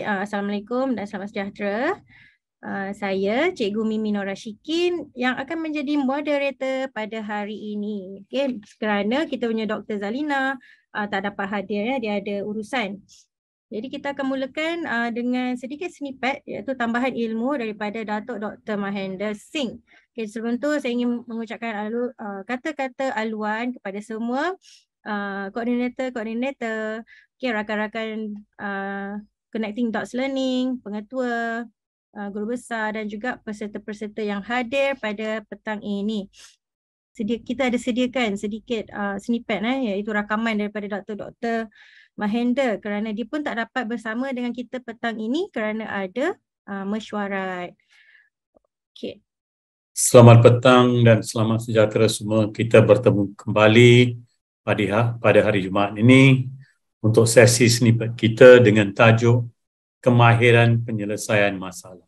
Ah, Assalamualaikum dan selamat sejahtera. Uh, saya Cikgu Mimi Nora Shikin yang akan menjadi moderator pada hari ini. Okay. Kerana kita punya Dr. Zalina uh, tak dapat hadir, ya. dia ada urusan. Jadi kita akan mulakan uh, dengan sedikit snippet iaitu tambahan ilmu daripada Datuk Dr. Mahendra Singh. Okay, sebelum tu saya ingin mengucapkan alu, uh, kata-kata aluan kepada semua koordinator-koordinator, uh, okay, rakan-rakan uh, connecting dots learning, pengetua, uh, guru besar dan juga peserta-peserta yang hadir pada petang ini. Sedia, kita ada sediakan sedikit uh, snippet eh, iaitu rakaman daripada Dr. Mahenda kerana dia pun tak dapat bersama dengan kita petang ini kerana ada uh, mesyuarat. Okay. Selamat petang dan selamat sejahtera semua. Kita bertemu kembali pada hari Jumaat ini untuk sesi snippet kita dengan tajuk kemahiran penyelesaian masalah.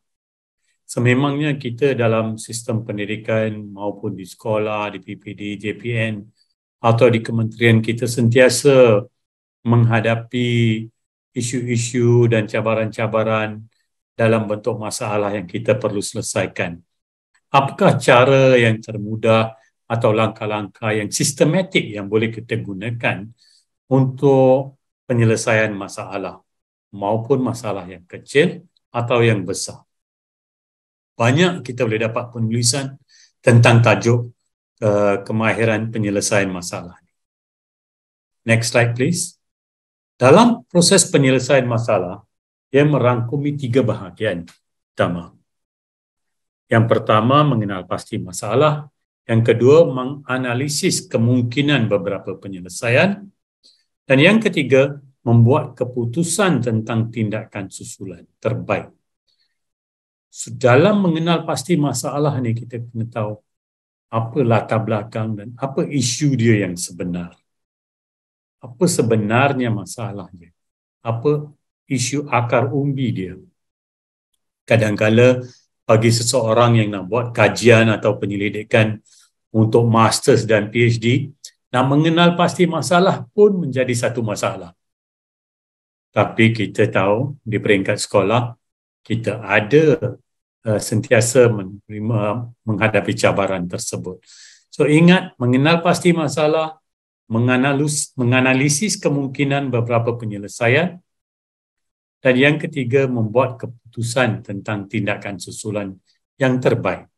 Sememangnya kita dalam sistem pendidikan maupun di sekolah, di PPD, JPN atau di kementerian kita sentiasa menghadapi isu-isu dan cabaran-cabaran dalam bentuk masalah yang kita perlu selesaikan. Apakah cara yang termudah atau langkah-langkah yang sistematik yang boleh kita gunakan untuk penyelesaian masalah maupun masalah yang kecil atau yang besar. Banyak kita boleh dapat penulisan tentang tajuk uh, kemahiran penyelesaian masalah. Next slide please. Dalam proses penyelesaian masalah, ia merangkumi tiga bahagian utama. Yang pertama mengenal pasti masalah, yang kedua menganalisis kemungkinan beberapa penyelesaian, dan yang ketiga, membuat keputusan tentang tindakan susulan terbaik. Dalam mengenal pasti masalah ni, kita kena tahu apa latar belakang dan apa isu dia yang sebenar. Apa sebenarnya masalahnya? Apa isu akar umbi dia? kadang Kadangkala bagi seseorang yang nak buat kajian atau penyelidikan untuk masters dan PhD, nak mengenal pasti masalah pun menjadi satu masalah. Tapi kita tahu di peringkat sekolah kita ada uh, sentiasa menerima menghadapi cabaran tersebut. So ingat mengenal pasti masalah, menganalus, menganalisis kemungkinan beberapa penyelesaian dan yang ketiga membuat keputusan tentang tindakan susulan yang terbaik.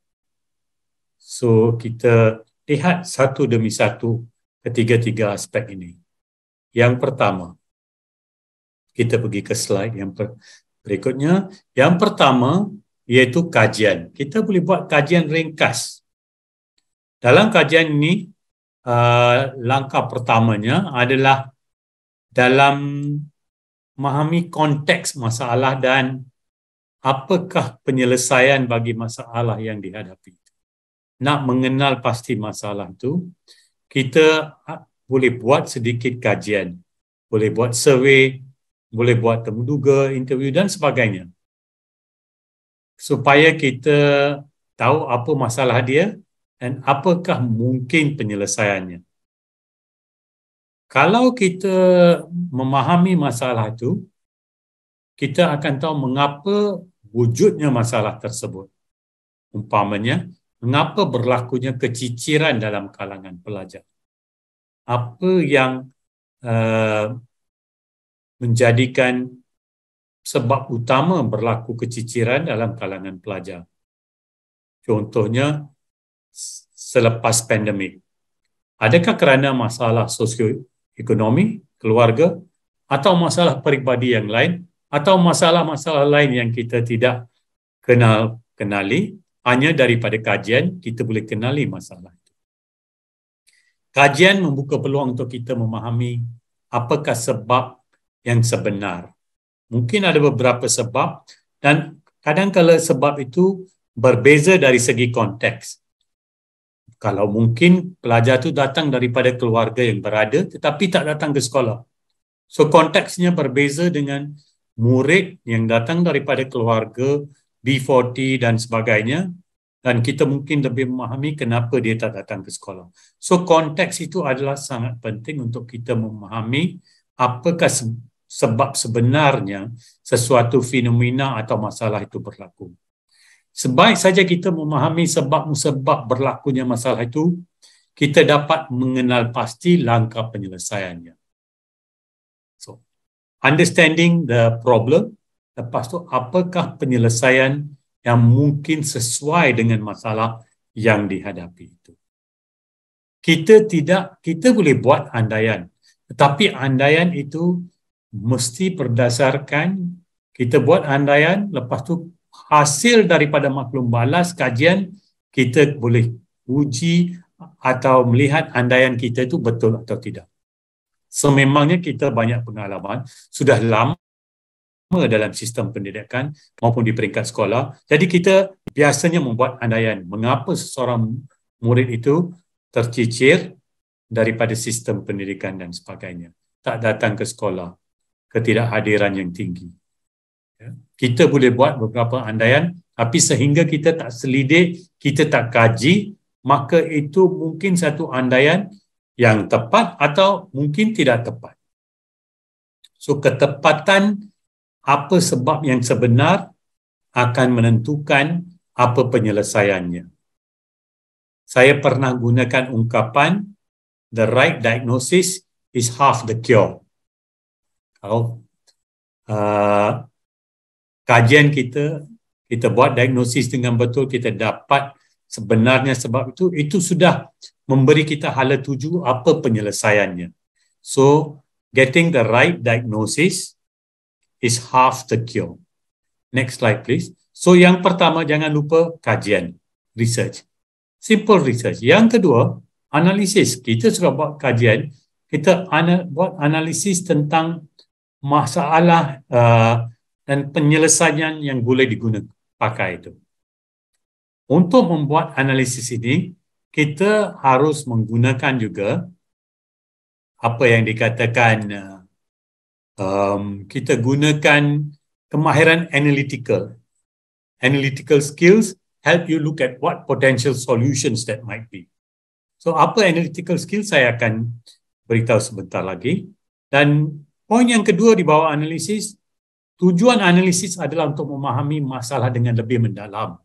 So kita lihat satu demi satu ketiga-tiga aspek ini. Yang pertama, kita pergi ke slide yang berikutnya. Yang pertama iaitu kajian. Kita boleh buat kajian ringkas. Dalam kajian ini, uh, langkah pertamanya adalah dalam memahami konteks masalah dan apakah penyelesaian bagi masalah yang dihadapi. Nak mengenal pasti masalah itu, kita ha, boleh buat sedikit kajian, boleh buat survey, boleh buat temuduga, interview dan sebagainya. Supaya kita tahu apa masalah dia dan apakah mungkin penyelesaiannya. Kalau kita memahami masalah itu, kita akan tahu mengapa wujudnya masalah tersebut. Umpamanya, mengapa berlakunya keciciran dalam kalangan pelajar apa yang uh, menjadikan sebab utama berlaku keciciran dalam kalangan pelajar contohnya selepas pandemik adakah kerana masalah sosioekonomi keluarga atau masalah peribadi yang lain atau masalah-masalah lain yang kita tidak kenal kenali hanya daripada kajian kita boleh kenali masalah itu. Kajian membuka peluang untuk kita memahami apakah sebab yang sebenar. Mungkin ada beberapa sebab dan kadang kala sebab itu berbeza dari segi konteks. Kalau mungkin pelajar itu datang daripada keluarga yang berada tetapi tak datang ke sekolah. So konteksnya berbeza dengan murid yang datang daripada keluarga B40 dan sebagainya dan kita mungkin lebih memahami kenapa dia tak datang ke sekolah. So konteks itu adalah sangat penting untuk kita memahami apakah sebab sebenarnya sesuatu fenomena atau masalah itu berlaku. Sebaik saja kita memahami sebab-sebab berlakunya masalah itu, kita dapat mengenal pasti langkah penyelesaiannya. So, understanding the problem Lepas tu, apakah penyelesaian yang mungkin sesuai dengan masalah yang dihadapi itu? Kita tidak, kita boleh buat andaian. Tetapi andaian itu mesti berdasarkan kita buat andaian, lepas tu hasil daripada maklum balas kajian kita boleh uji atau melihat andaian kita itu betul atau tidak. Sememangnya kita banyak pengalaman, sudah lama sama dalam sistem pendidikan maupun di peringkat sekolah. Jadi kita biasanya membuat andaian mengapa seseorang murid itu tercicir daripada sistem pendidikan dan sebagainya. Tak datang ke sekolah, ketidakhadiran yang tinggi. Ya. Kita boleh buat beberapa andaian, tapi sehingga kita tak selidik, kita tak kaji, maka itu mungkin satu andaian yang tepat atau mungkin tidak tepat. So ketepatan apa sebab yang sebenar akan menentukan apa penyelesaiannya. Saya pernah gunakan ungkapan the right diagnosis is half the cure. Kalau uh, kajian kita kita buat diagnosis dengan betul kita dapat sebenarnya sebab itu itu sudah memberi kita hala tuju apa penyelesaiannya. So getting the right diagnosis is half the cure. Next slide please. So yang pertama jangan lupa kajian, research. Simple research. Yang kedua, analisis. Kita sudah buat kajian, kita ana, buat analisis tentang masalah uh, dan penyelesaian yang boleh digunakan pakai itu. Untuk membuat analisis ini, kita harus menggunakan juga apa yang dikatakan uh, um, kita gunakan kemahiran analytical. Analytical skills help you look at what potential solutions that might be. So apa analytical skills saya akan beritahu sebentar lagi. Dan poin yang kedua di bawah analisis, tujuan analisis adalah untuk memahami masalah dengan lebih mendalam.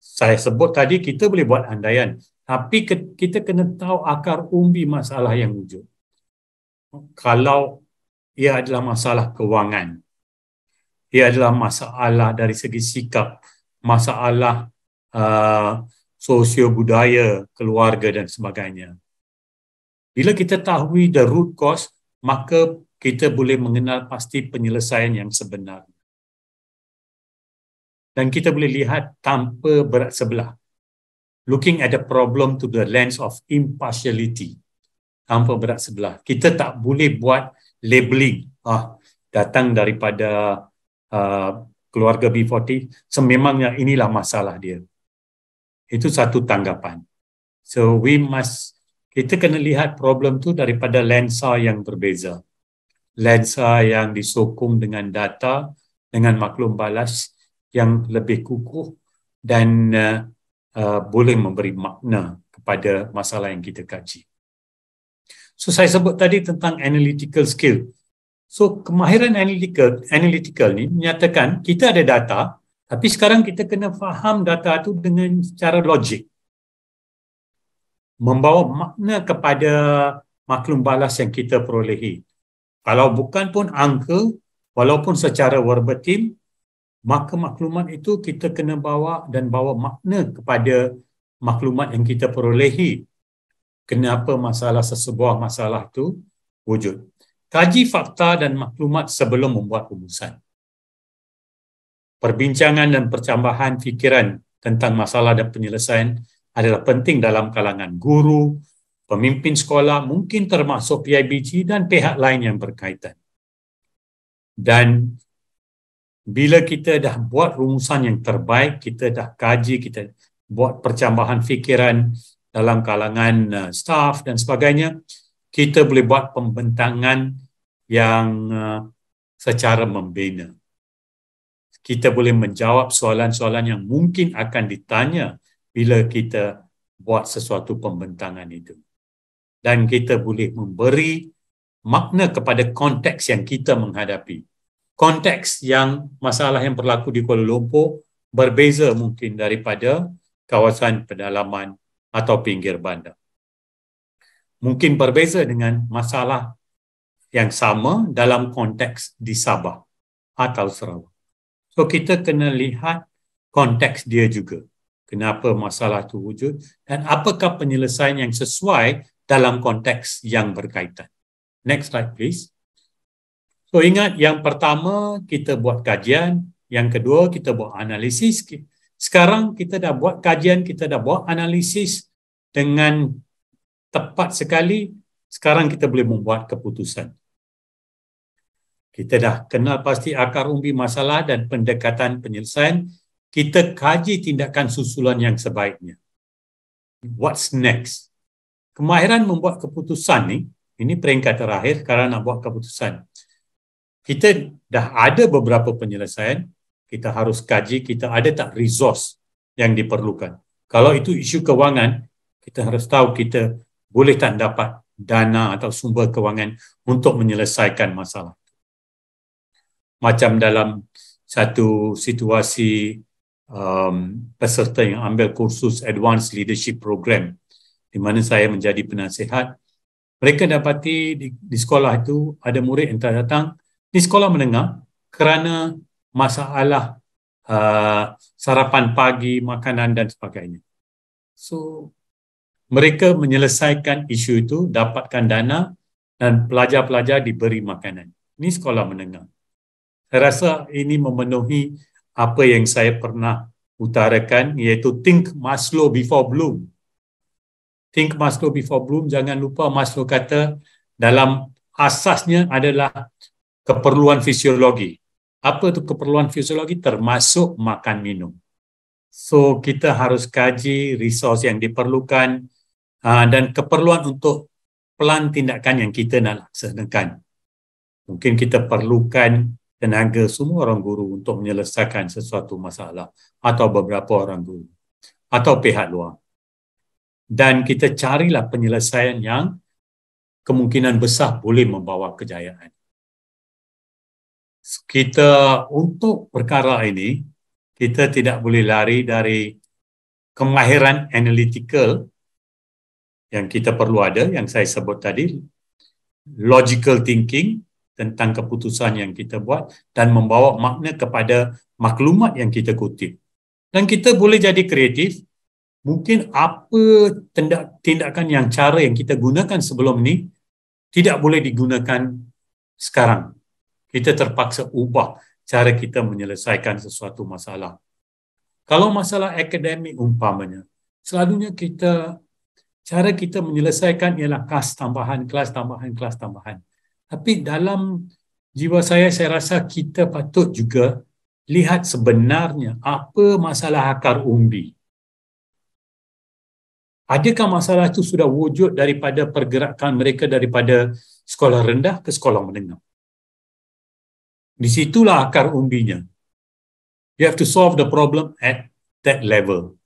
Saya sebut tadi kita boleh buat andaian, tapi kita kena tahu akar umbi masalah yang wujud. Kalau ia adalah masalah kewangan. Ia adalah masalah dari segi sikap, masalah uh, sosio budaya, keluarga dan sebagainya. Bila kita tahu the root cause, maka kita boleh mengenal pasti penyelesaian yang sebenar. Dan kita boleh lihat tanpa berat sebelah. Looking at the problem to the lens of impartiality. Tanpa berat sebelah. Kita tak boleh buat labeling ah datang daripada uh, keluarga B40 sememangnya inilah masalah dia itu satu tanggapan so we must kita kena lihat problem tu daripada lensa yang berbeza lensa yang disokong dengan data dengan maklum balas yang lebih kukuh dan uh, uh, boleh memberi makna kepada masalah yang kita kaji. So saya sebut tadi tentang analytical skill. So kemahiran analytical analytical ni menyatakan kita ada data tapi sekarang kita kena faham data itu dengan secara logik. Membawa makna kepada maklum balas yang kita perolehi. Kalau bukan pun angka, walaupun secara verbatim, maka maklumat itu kita kena bawa dan bawa makna kepada maklumat yang kita perolehi kenapa masalah sesebuah masalah itu wujud. Kaji fakta dan maklumat sebelum membuat rumusan. Perbincangan dan percambahan fikiran tentang masalah dan penyelesaian adalah penting dalam kalangan guru, pemimpin sekolah, mungkin termasuk PIBG dan pihak lain yang berkaitan. Dan bila kita dah buat rumusan yang terbaik, kita dah kaji, kita buat percambahan fikiran, dalam kalangan uh, staff dan sebagainya kita boleh buat pembentangan yang uh, secara membina kita boleh menjawab soalan-soalan yang mungkin akan ditanya bila kita buat sesuatu pembentangan itu dan kita boleh memberi makna kepada konteks yang kita menghadapi konteks yang masalah yang berlaku di Kuala Lumpur berbeza mungkin daripada kawasan pedalaman atau pinggir bandar. Mungkin berbeza dengan masalah yang sama dalam konteks di Sabah atau Sarawak. So kita kena lihat konteks dia juga. Kenapa masalah itu wujud dan apakah penyelesaian yang sesuai dalam konteks yang berkaitan. Next slide please. So ingat yang pertama kita buat kajian, yang kedua kita buat analisis, sekarang kita dah buat kajian, kita dah buat analisis dengan tepat sekali. Sekarang kita boleh membuat keputusan. Kita dah kenal pasti akar umbi masalah dan pendekatan penyelesaian. Kita kaji tindakan susulan yang sebaiknya. What's next? Kemahiran membuat keputusan ni, ini peringkat terakhir kerana nak buat keputusan. Kita dah ada beberapa penyelesaian, kita harus kaji kita ada tak resource yang diperlukan. Kalau itu isu kewangan, kita harus tahu kita boleh tak dapat dana atau sumber kewangan untuk menyelesaikan masalah. Macam dalam satu situasi um, peserta yang ambil kursus Advanced Leadership Program di mana saya menjadi penasihat, mereka dapati di, di sekolah itu ada murid yang tak datang di sekolah menengah kerana masalah uh, sarapan pagi, makanan dan sebagainya. So mereka menyelesaikan isu itu, dapatkan dana dan pelajar-pelajar diberi makanan. Ini sekolah menengah. Saya rasa ini memenuhi apa yang saya pernah utarakan iaitu think Maslow before Bloom. Think Maslow before Bloom, jangan lupa Maslow kata dalam asasnya adalah keperluan fisiologi apa tu keperluan fisiologi termasuk makan minum. So kita harus kaji resource yang diperlukan uh, dan keperluan untuk pelan tindakan yang kita nak laksanakan. Mungkin kita perlukan tenaga semua orang guru untuk menyelesaikan sesuatu masalah atau beberapa orang guru atau pihak luar. Dan kita carilah penyelesaian yang kemungkinan besar boleh membawa kejayaan kita untuk perkara ini kita tidak boleh lari dari kemahiran analytical yang kita perlu ada yang saya sebut tadi logical thinking tentang keputusan yang kita buat dan membawa makna kepada maklumat yang kita kutip dan kita boleh jadi kreatif mungkin apa tindakan yang cara yang kita gunakan sebelum ni tidak boleh digunakan sekarang kita terpaksa ubah cara kita menyelesaikan sesuatu masalah. Kalau masalah akademik umpamanya, selalunya kita cara kita menyelesaikan ialah kelas tambahan, kelas tambahan, kelas tambahan. Tapi dalam jiwa saya, saya rasa kita patut juga lihat sebenarnya apa masalah akar umbi. Adakah masalah itu sudah wujud daripada pergerakan mereka daripada sekolah rendah ke sekolah menengah? Di situlah akar undinya. You have to solve the problem at that level.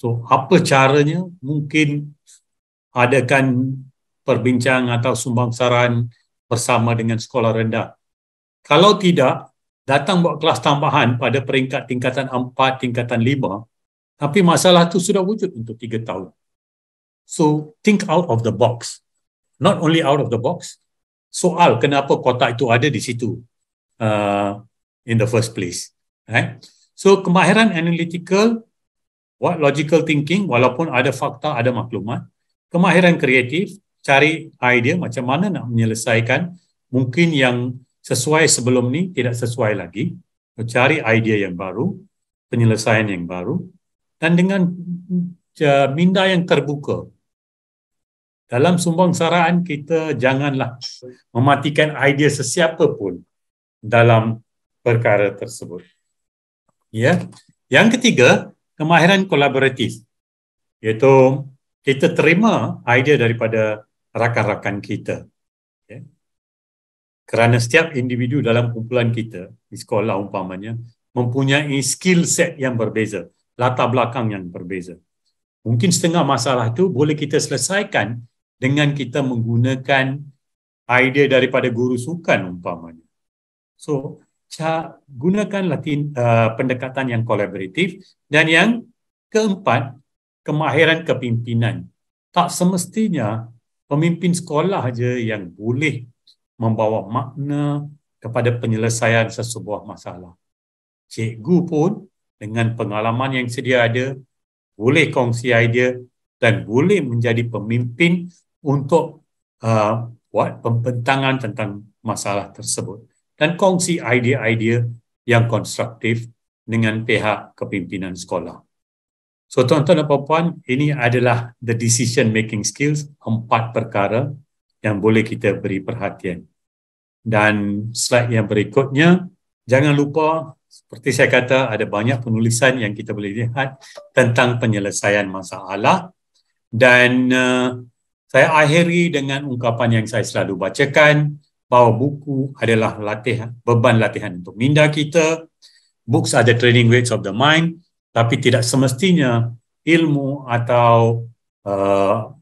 So, apa caranya? Mungkin adakan perbincangan atau sumbang saran bersama dengan sekolah rendah. Kalau tidak, datang buat kelas tambahan pada peringkat tingkatan 4, tingkatan 5, tapi masalah itu sudah wujud untuk 3 tahun. So, think out of the box. Not only out of the box, soal kenapa kotak itu ada di situ uh, in the first place. Right? So kemahiran analytical, what logical thinking, walaupun ada fakta, ada maklumat, kemahiran kreatif, cari idea macam mana nak menyelesaikan mungkin yang sesuai sebelum ni tidak sesuai lagi, cari idea yang baru, penyelesaian yang baru, dan dengan mm, mm, minda yang terbuka, dalam sumbang saraan kita janganlah mematikan idea sesiapa pun dalam perkara tersebut. Ya. Yang ketiga, kemahiran kolaboratif. Iaitu kita terima idea daripada rakan-rakan kita. Ya. Kerana setiap individu dalam kumpulan kita, di sekolah umpamanya, mempunyai skill set yang berbeza, latar belakang yang berbeza. Mungkin setengah masalah itu boleh kita selesaikan dengan kita menggunakan idea daripada guru sukan umpamanya. So, gunakan latin uh, pendekatan yang kolaboratif dan yang keempat, kemahiran kepimpinan. Tak semestinya pemimpin sekolah saja yang boleh membawa makna kepada penyelesaian sesebuah masalah. Cikgu pun dengan pengalaman yang sedia ada boleh kongsi idea dan boleh menjadi pemimpin untuk uh, buat pembentangan tentang masalah tersebut dan kongsi idea-idea yang konstruktif dengan pihak kepimpinan sekolah. So tuan-tuan dan puan-puan, ini adalah the decision making skills empat perkara yang boleh kita beri perhatian. Dan slide yang berikutnya, jangan lupa seperti saya kata ada banyak penulisan yang kita boleh lihat tentang penyelesaian masalah dan uh, saya akhiri dengan ungkapan yang saya selalu bacakan bahawa buku adalah latihan, beban latihan untuk minda kita. Books are the training weights of the mind, tapi tidak semestinya ilmu atau uh,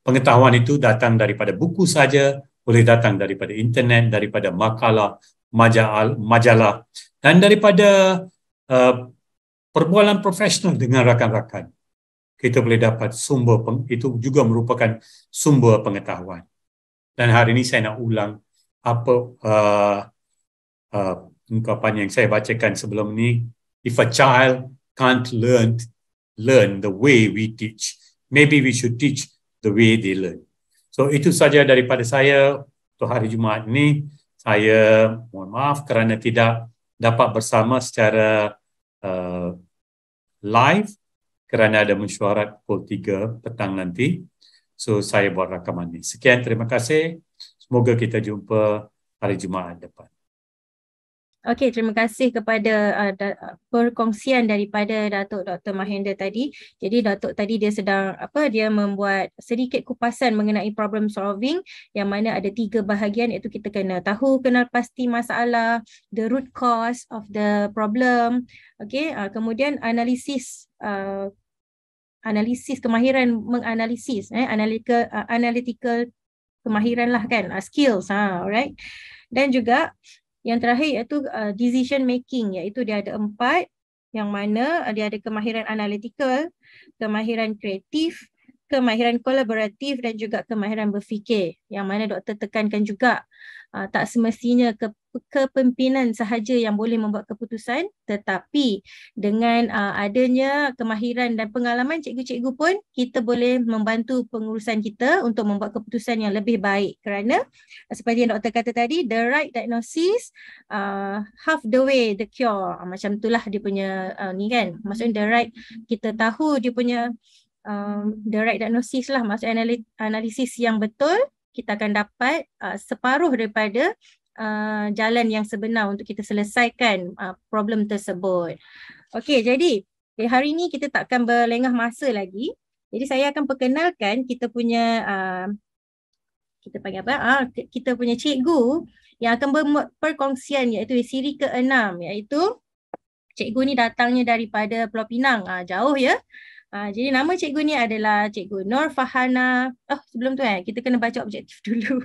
pengetahuan itu datang daripada buku saja, boleh datang daripada internet, daripada makalah, majal, majalah, dan daripada uh, perbualan profesional dengan rakan-rakan kita boleh dapat sumber peng, itu juga merupakan sumber pengetahuan. Dan hari ini saya nak ulang apa uh, uh, ungkapan yang saya bacakan sebelum ini. If a child can't learn learn the way we teach, maybe we should teach the way they learn. So itu saja daripada saya untuk hari Jumaat ini. Saya mohon maaf kerana tidak dapat bersama secara uh, live kerana ada mesyuarat pukul 3 petang nanti. So saya buat rakaman ini. Sekian terima kasih. Semoga kita jumpa hari Jumaat depan. Okey, terima kasih kepada uh, da- perkongsian daripada Datuk Dr. Mahendra tadi. Jadi Datuk tadi dia sedang apa dia membuat sedikit kupasan mengenai problem solving yang mana ada tiga bahagian iaitu kita kena tahu kenal pasti masalah, the root cause of the problem. Okey, uh, kemudian analisis uh, analisis kemahiran menganalisis eh analytical uh, analytical kemahiran lah kan uh, skills ha alright dan juga yang terakhir iaitu uh, decision making iaitu dia ada empat yang mana uh, dia ada kemahiran analytical kemahiran kreatif kemahiran kolaboratif dan juga kemahiran berfikir yang mana doktor tekankan juga uh, tak semestinya ke kepemimpinan sahaja yang boleh membuat keputusan tetapi dengan uh, adanya kemahiran dan pengalaman cikgu-cikgu pun kita boleh membantu pengurusan kita untuk membuat keputusan yang lebih baik kerana uh, seperti yang doktor kata tadi the right diagnosis uh, half the way the cure uh, macam itulah dia punya uh, ni kan maksudnya the right kita tahu dia punya um, the right diagnosis lah maksudnya analisis yang betul kita akan dapat uh, separuh daripada uh, jalan yang sebenar untuk kita selesaikan uh, problem tersebut. Okey, jadi okay, eh, hari ini kita takkan berlengah masa lagi. Jadi saya akan perkenalkan kita punya uh, kita panggil apa? Ah, kita punya cikgu yang akan berperkongsian iaitu siri ke-6 iaitu cikgu ni datangnya daripada Pulau Pinang. Uh, jauh ya. Uh, jadi nama cikgu ni adalah cikgu Nur Fahana. Oh, sebelum tu eh, kita kena baca objektif dulu.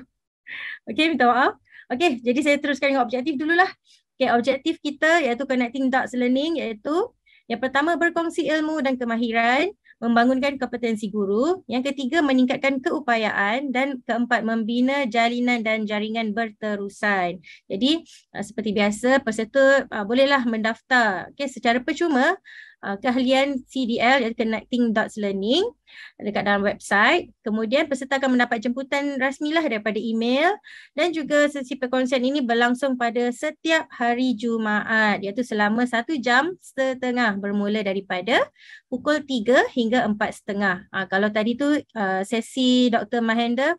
Okey, minta maaf. Okey, jadi saya teruskan dengan objektif dululah. Okey, objektif kita iaitu connecting dots learning iaitu yang pertama berkongsi ilmu dan kemahiran, membangunkan kompetensi guru, yang ketiga meningkatkan keupayaan dan keempat membina jalinan dan jaringan berterusan. Jadi, eh, seperti biasa peserta eh, bolehlah mendaftar. Okey, secara percuma uh, keahlian CDL iaitu Connecting Dots Learning dekat dalam website. Kemudian peserta akan mendapat jemputan rasmi lah daripada email dan juga sesi perkongsian ini berlangsung pada setiap hari Jumaat iaitu selama satu jam setengah bermula daripada pukul tiga hingga empat setengah. Ah, kalau tadi tu uh, sesi Dr. Mahendra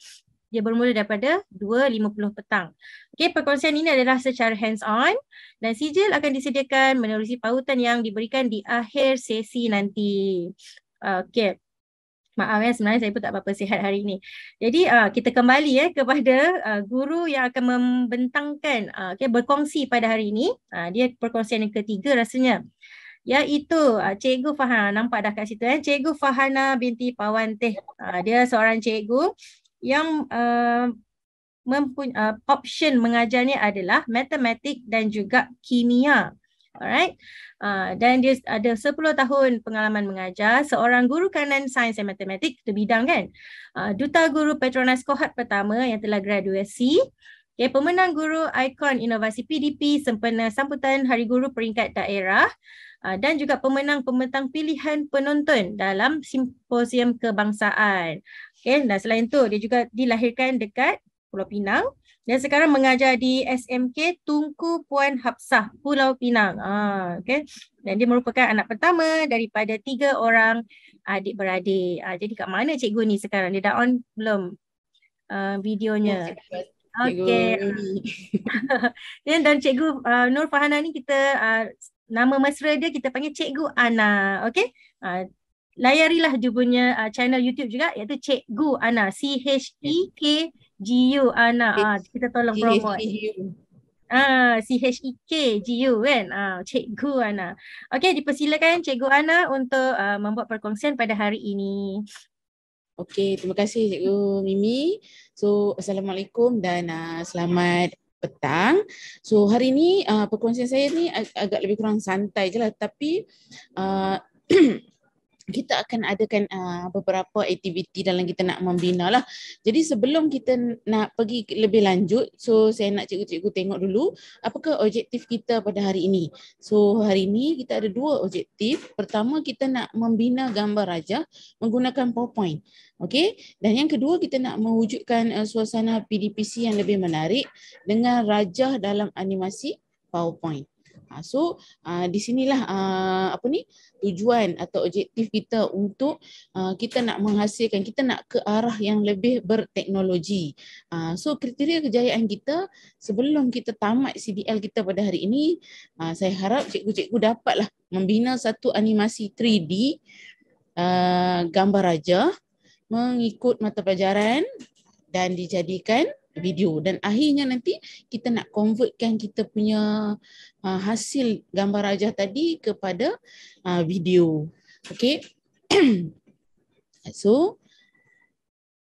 dia bermula daripada 2.50 petang. Okey, perkongsian ini adalah secara hands-on dan sijil akan disediakan menerusi pautan yang diberikan di akhir sesi nanti. Okey, maaf ya sebenarnya saya pun tak apa-apa sihat hari ini. Jadi uh, kita kembali ya kepada uh, guru yang akan membentangkan, uh, ah, okay, berkongsi pada hari ini. Uh, dia perkongsian yang ketiga rasanya. Iaitu uh, Cikgu Fahana, nampak dah kat situ Eh? Cikgu Fahana binti Pawan Teh. Uh, dia seorang cikgu yang uh, eh, mempuny- uh, eh, option mengajar ni adalah matematik dan juga kimia. Alright. Uh, dan dia ada 10 tahun pengalaman mengajar seorang guru kanan sains dan matematik itu bidang kan. Uh, Duta Guru Petronas Kohat pertama yang telah graduasi. Okay, pemenang guru ikon inovasi PDP sempena sambutan Hari Guru peringkat daerah uh, dan juga pemenang pembentang pilihan penonton dalam simposium kebangsaan. Okay, eh, dan selain itu dia juga dilahirkan dekat Pulau Pinang dan sekarang mengajar di SMK Tungku Puan Hapsah Pulau Pinang. Ah, okay. Dan dia merupakan anak pertama daripada tiga orang adik-beradik. Ah, jadi kat mana cikgu ni sekarang? Dia dah on belum uh, videonya? Okay. dan cikgu uh, Nur Fahana ni kita uh, nama mesra dia kita panggil cikgu Ana. Okay. Uh, layarilah dia punya uh, channel YouTube juga iaitu Cikgu Ana C H E K G U Ana. ha, kita tolong e promote. Ah C H E K G U kan. Ah ha, Cikgu Ana. Okey dipersilakan Cikgu Ana untuk uh, membuat perkongsian pada hari ini. Okey, terima kasih Cikgu Mimi. So, Assalamualaikum dan uh, selamat petang. So, hari ini uh, perkongsian saya ni ag- agak lebih kurang santai je lah. Tapi, uh, kita akan adakan uh, beberapa aktiviti dalam kita nak membina lah. Jadi sebelum kita nak pergi lebih lanjut, so saya nak cikgu-cikgu tengok dulu apakah objektif kita pada hari ini. So hari ini kita ada dua objektif. Pertama kita nak membina gambar raja menggunakan PowerPoint. Okay. Dan yang kedua kita nak mewujudkan uh, suasana PDPC yang lebih menarik dengan raja dalam animasi PowerPoint. Uh, so uh, di sinilah uh, apa ni tujuan atau objektif kita untuk uh, kita nak menghasilkan kita nak ke arah yang lebih berteknologi. Uh, so kriteria kejayaan kita sebelum kita tamat CBL kita pada hari ini uh, saya harap cikgu-cikgu dapatlah membina satu animasi 3D uh, gambar raja mengikut mata pelajaran dan dijadikan video dan akhirnya nanti kita nak convertkan kita punya uh, hasil gambar rajah tadi kepada uh, video. Okay. so,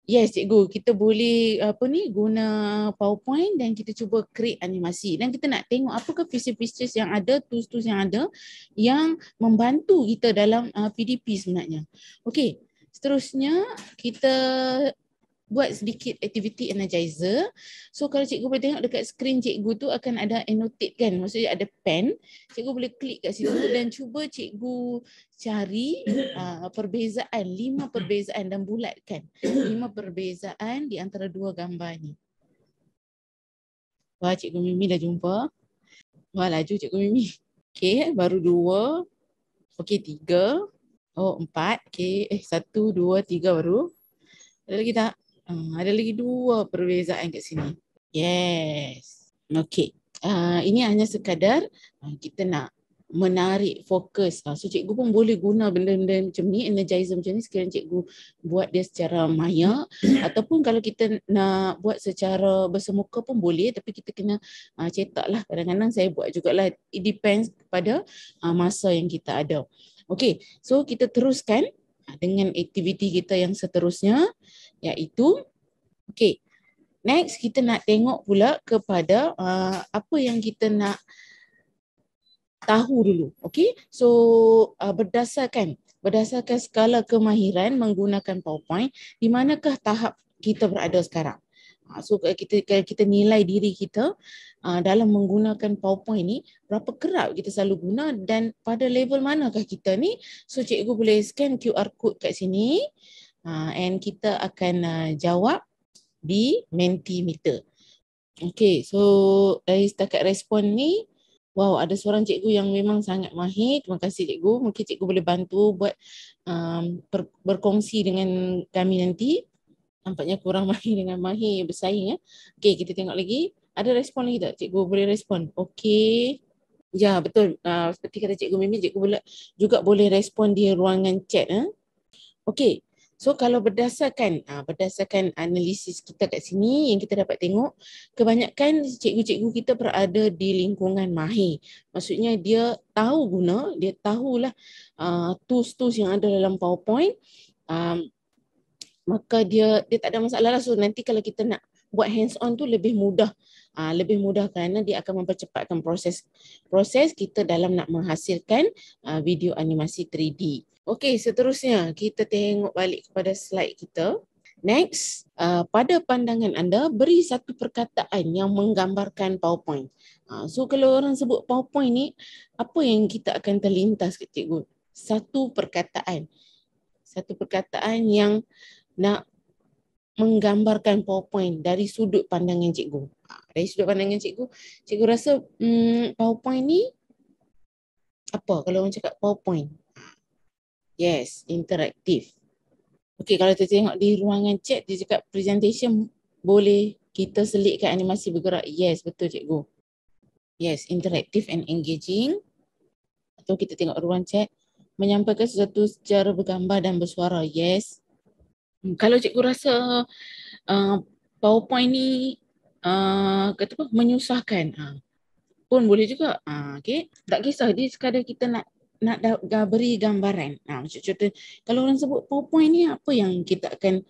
yes cikgu kita boleh apa ni guna powerpoint dan kita cuba create animasi dan kita nak tengok apakah features-features yang ada, tools-tools yang ada yang membantu kita dalam uh, PDP sebenarnya. Okay. Seterusnya kita buat sedikit aktiviti energizer. So kalau cikgu boleh tengok dekat screen cikgu tu akan ada annotate kan. Maksudnya ada pen. Cikgu boleh klik kat situ dan cuba cikgu cari uh, perbezaan. Lima perbezaan dan bulatkan. Lima perbezaan di antara dua gambar ni. Wah cikgu Mimi dah jumpa. Wah laju cikgu Mimi. Okay baru dua. Okay tiga. Oh empat. Okay eh satu dua tiga baru. Ada lagi tak? Ha, ada lagi dua perbezaan kat sini. Yes. Okay. Ha, ah, ini hanya sekadar ha, kita nak menarik fokus. Ha, so cikgu pun boleh guna benda-benda macam ni, energizer macam ni sekiranya cikgu buat dia secara maya ataupun kalau kita nak buat secara bersemuka pun boleh tapi kita kena ha, cetak lah. Kadang-kadang saya buat jugalah. It depends pada ha, masa yang kita ada. Okay, so kita teruskan dengan aktiviti kita yang seterusnya iaitu okey next kita nak tengok pula kepada uh, apa yang kita nak tahu dulu okey so uh, berdasarkan berdasarkan skala kemahiran menggunakan powerpoint di manakah tahap kita berada sekarang uh, so kita kita nilai diri kita Ah, dalam menggunakan PowerPoint ini berapa kerap kita selalu guna dan pada level manakah kita ni so cikgu boleh scan QR code kat sini ah, and kita akan ah, jawab di Mentimeter Okay, so dari setakat respon ni Wow, ada seorang cikgu yang memang sangat mahir. Terima kasih cikgu. Mungkin cikgu boleh bantu buat um, ber berkongsi dengan kami nanti. Nampaknya kurang mahir dengan mahir bersaing. Ya. Okey, kita tengok lagi ada respon lagi tak cikgu boleh respon okey ya betul uh, seperti kata cikgu Mimi cikgu boleh juga boleh respon di ruangan chat eh okey So kalau berdasarkan uh, berdasarkan analisis kita kat sini yang kita dapat tengok kebanyakan cikgu-cikgu kita berada di lingkungan mahi. Maksudnya dia tahu guna, dia tahulah ah, tools-tools yang ada dalam PowerPoint. Um, maka dia dia tak ada masalah lah. So nanti kalau kita nak buat hands-on tu lebih mudah. Uh, uh, lebih mudah kerana dia akan mempercepatkan proses proses kita dalam nak menghasilkan uh, video animasi 3D. Okey, seterusnya kita tengok balik kepada slide kita. Next, uh, pada pandangan anda beri satu perkataan yang menggambarkan PowerPoint. Uh, so kalau orang sebut PowerPoint ni, apa yang kita akan terlintas ke cikgu? Satu perkataan. Satu perkataan yang nak menggambarkan PowerPoint dari sudut pandangan cikgu. Ah, dari sudut pandangan cikgu, cikgu rasa hmm, PowerPoint ni apa kalau orang cakap PowerPoint? Yes, interaktif. Okey, kalau kita tengok di ruangan chat, dia cakap presentation boleh kita selitkan animasi bergerak. Yes, betul cikgu. Yes, interaktif and engaging. Atau kita tengok ruangan chat, menyampaikan sesuatu secara bergambar dan bersuara. Yes. Hmm, kalau cikgu rasa uh, PowerPoint ni Ah, kata apa menyusahkan uh, pun boleh juga uh, okey tak kisah dia sekadar kita nak nak da- beri gambaran uh, macam contoh kalau orang sebut powerpoint ni apa yang kita akan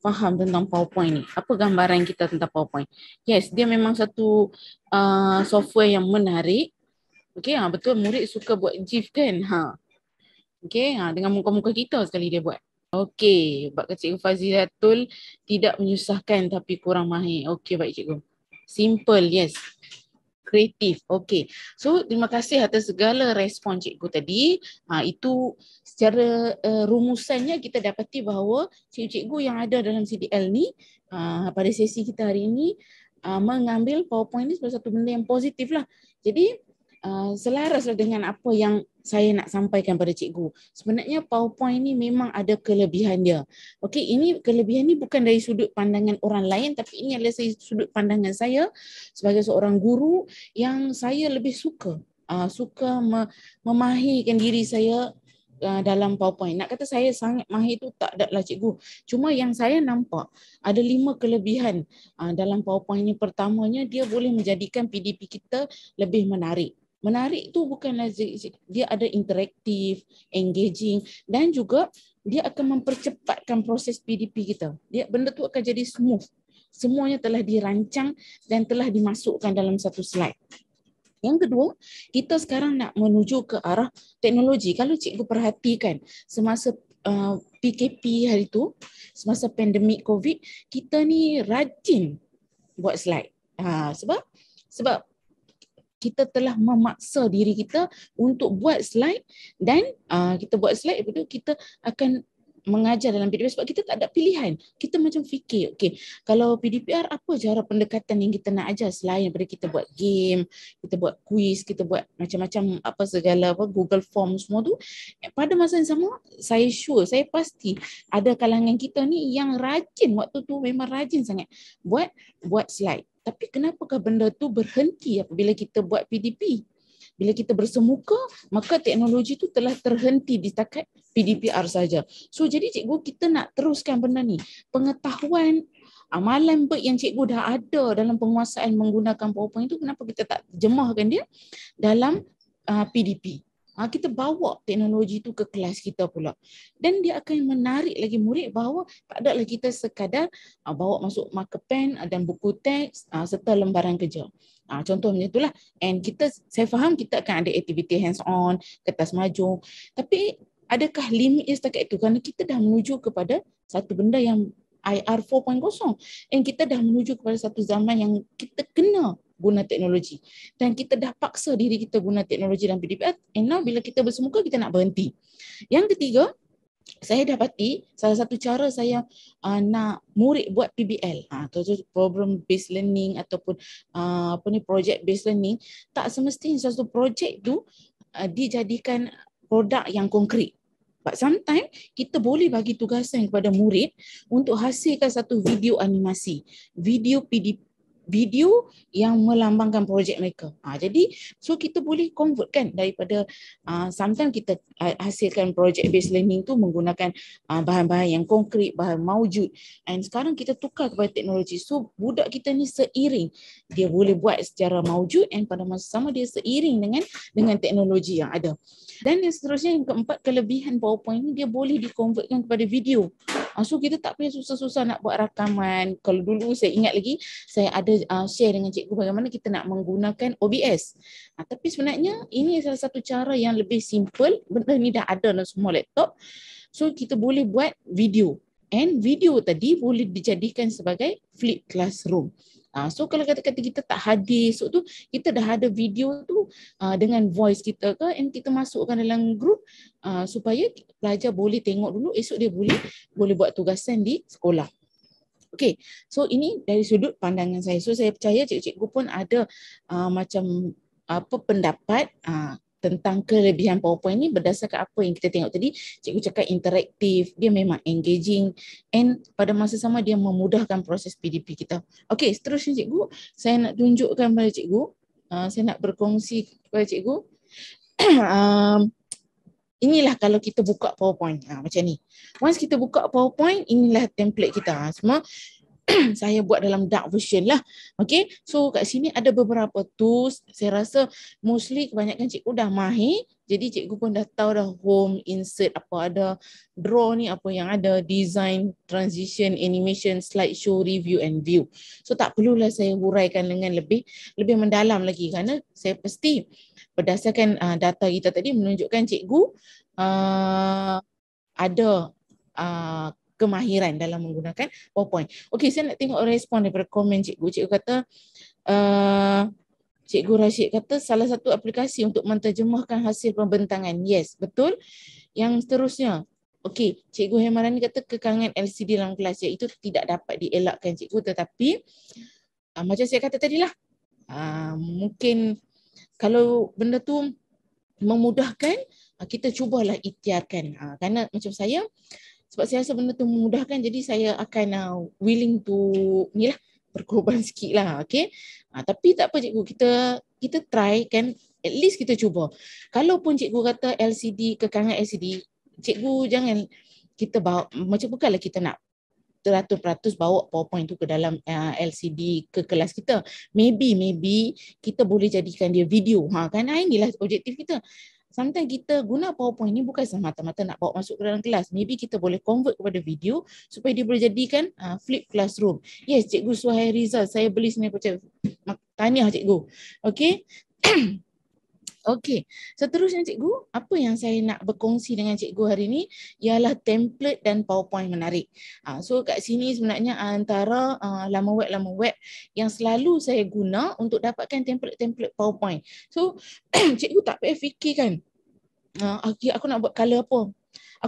faham tentang powerpoint ni apa gambaran kita tentang powerpoint yes dia memang satu uh, software yang menarik okey uh, betul murid suka buat gif kan ha okey uh, dengan muka-muka kita sekali dia buat Okey, bab kata Cikgu Fazilatul tidak menyusahkan tapi kurang mahir. Okey, baik Cikgu. Simple, yes. Kreatif, okey. So, terima kasih atas segala respon Cikgu tadi. Ha, itu secara uh, rumusannya kita dapati bahawa Cikgu-Cikgu yang ada dalam CDL ni uh, pada sesi kita hari ini uh, mengambil PowerPoint ni sebagai satu benda yang positif lah. Jadi, uh, selaraslah dengan apa yang saya nak sampaikan pada cikgu. Sebenarnya PowerPoint ini memang ada kelebihan dia. Okey, ini kelebihan ini bukan dari sudut pandangan orang lain tapi ini adalah sudut pandangan saya sebagai seorang guru yang saya lebih suka uh, suka memahirkan diri saya uh, dalam PowerPoint. Nak kata saya sangat mahir itu tak ada lah cikgu. Cuma yang saya nampak ada lima kelebihan uh, dalam PowerPoint ini. Pertamanya dia boleh menjadikan PDP kita lebih menarik menarik tu bukanlah dia ada interaktif, engaging dan juga dia akan mempercepatkan proses PDP kita. Dia benda tu akan jadi smooth. Semuanya telah dirancang dan telah dimasukkan dalam satu slide. Yang kedua, kita sekarang nak menuju ke arah teknologi. Kalau cikgu perhatikan semasa PKP uh, hari tu, semasa pandemik COVID, kita ni rajin buat slide. Ha, sebab sebab kita telah memaksa diri kita untuk buat slide dan uh, kita buat slide lepas kita akan mengajar dalam PDPR sebab kita tak ada pilihan. Kita macam fikir, okay, kalau PDPR apa cara pendekatan yang kita nak ajar selain daripada kita buat game, kita buat quiz, kita buat macam-macam apa segala apa, Google Form semua tu. Eh, pada masa yang sama, saya sure, saya pasti ada kalangan kita ni yang rajin waktu tu memang rajin sangat buat buat slide. Tapi kenapakah benda tu berhenti apabila kita buat PDP? Bila kita bersemuka, maka teknologi tu telah terhenti di setakat PDPR saja. So jadi cikgu kita nak teruskan benda ni. Pengetahuan amalan baik yang cikgu dah ada dalam penguasaan menggunakan PowerPoint itu kenapa kita tak jemahkan dia dalam uh, ah, PDP? Ah kita bawa teknologi tu ke kelas kita pula dan dia akan menarik lagi murid bahawa tak ada lagi kita sekadar ha, bawa masuk marker pen ha, dan buku teks serta lembaran kerja contohnya itulah and kita saya faham kita akan ada aktiviti hands on kertas maju tapi adakah limit setakat itu kerana kita dah menuju kepada satu benda yang IR 4.0 and kita dah menuju kepada satu zaman yang kita kena guna teknologi dan kita dah paksa diri kita guna teknologi dalam PDPR and now bila kita bersemuka kita nak berhenti. Yang ketiga, saya dapati salah satu cara saya uh, nak murid buat PBL atau ha, uh, problem based learning ataupun uh, apa ni project based learning tak semestinya satu projek tu uh, dijadikan produk yang konkret But sometimes kita boleh bagi tugasan kepada murid untuk hasilkan satu video animasi, video PDP video yang melambangkan projek mereka. Ha, jadi so kita boleh convert kan daripada uh, sometimes kita ha, hasilkan project based learning tu menggunakan uh, bahan-bahan yang konkret, bahan maujud and sekarang kita tukar kepada teknologi. So budak kita ni seiring dia boleh buat secara maujud and pada masa sama dia seiring dengan dengan teknologi yang ada. Dan yang seterusnya yang keempat kelebihan PowerPoint ni dia boleh dikonvertkan kepada video. Ah, so kita tak payah susah-susah nak buat rakaman. Kalau dulu saya ingat lagi, saya ada uh, share dengan cikgu bagaimana kita nak menggunakan OBS. Uh, ah, tapi sebenarnya ini salah satu cara yang lebih simple. Benda ni dah ada dalam semua laptop. So kita boleh buat video and video tadi boleh dijadikan sebagai flip classroom. Uh, so kalau kata-kata kita tak hadir esok tu, kita dah ada video tu uh, dengan voice kita ke and kita masukkan dalam group uh, supaya pelajar boleh tengok dulu esok dia boleh boleh buat tugasan di sekolah. Okay, so ini dari sudut pandangan saya. So saya percaya cikgu-cikgu pun ada uh, macam apa pendapat uh, tentang kelebihan PowerPoint ni berdasarkan apa yang kita tengok tadi cikgu cakap interaktif dia memang engaging and pada masa sama dia memudahkan proses PDP kita okey seterusnya cikgu saya nak tunjukkan pada cikgu uh, saya nak berkongsi kepada cikgu um, Inilah kalau kita buka PowerPoint. Ha, macam ni. Once kita buka PowerPoint, inilah template kita. Ha, semua saya buat dalam dark version lah. Okay, so kat sini ada beberapa tools. Saya rasa mostly kebanyakan cikgu dah mahir. Jadi cikgu pun dah tahu dah home, insert apa ada, draw ni apa yang ada, design, transition, animation, slideshow, review and view. So tak perlulah saya huraikan dengan lebih lebih mendalam lagi kerana saya pasti berdasarkan uh, data kita tadi menunjukkan cikgu uh, ada uh, kemahiran dalam menggunakan PowerPoint. Okey, saya nak tengok respon daripada komen cikgu. Cikgu kata, uh, Cikgu Rashid kata salah satu aplikasi untuk menterjemahkan hasil pembentangan. Yes, betul. Yang seterusnya, okey, Cikgu Hemarani kata kekangan LCD dalam kelas ya itu tidak dapat dielakkan cikgu tetapi uh, macam saya kata tadilah, uh, ah, mungkin kalau benda tu memudahkan, ah, kita cubalah ikhtiarkan. Uh, kerana macam saya, sebab saya rasa benda tu memudahkan jadi saya akan uh, willing to ni lah berkorban sikit lah okay uh, tapi tak apa cikgu kita kita try kan at least kita cuba kalau pun cikgu kata LCD kekangan LCD cikgu jangan kita bawa macam bukanlah kita nak teratur peratus bawa powerpoint tu ke dalam uh, LCD ke kelas kita. Maybe, maybe kita boleh jadikan dia video. Ha, kan? Ah, inilah objektif kita sometimes kita guna PowerPoint ni bukan semata-mata nak bawa masuk ke dalam kelas. Maybe kita boleh convert kepada video supaya dia boleh jadikan uh, flip classroom. Yes, Cikgu Suhairiza, saya beli sini macam tanya Cikgu. Okay. Okey. Seterusnya cikgu, apa yang saya nak berkongsi dengan cikgu hari ini ialah template dan PowerPoint menarik. Ah so kat sini sebenarnya antara uh, ah, lama web lama web yang selalu saya guna untuk dapatkan template-template PowerPoint. So cikgu tak payah fikirkan. Ah aku nak buat color apa?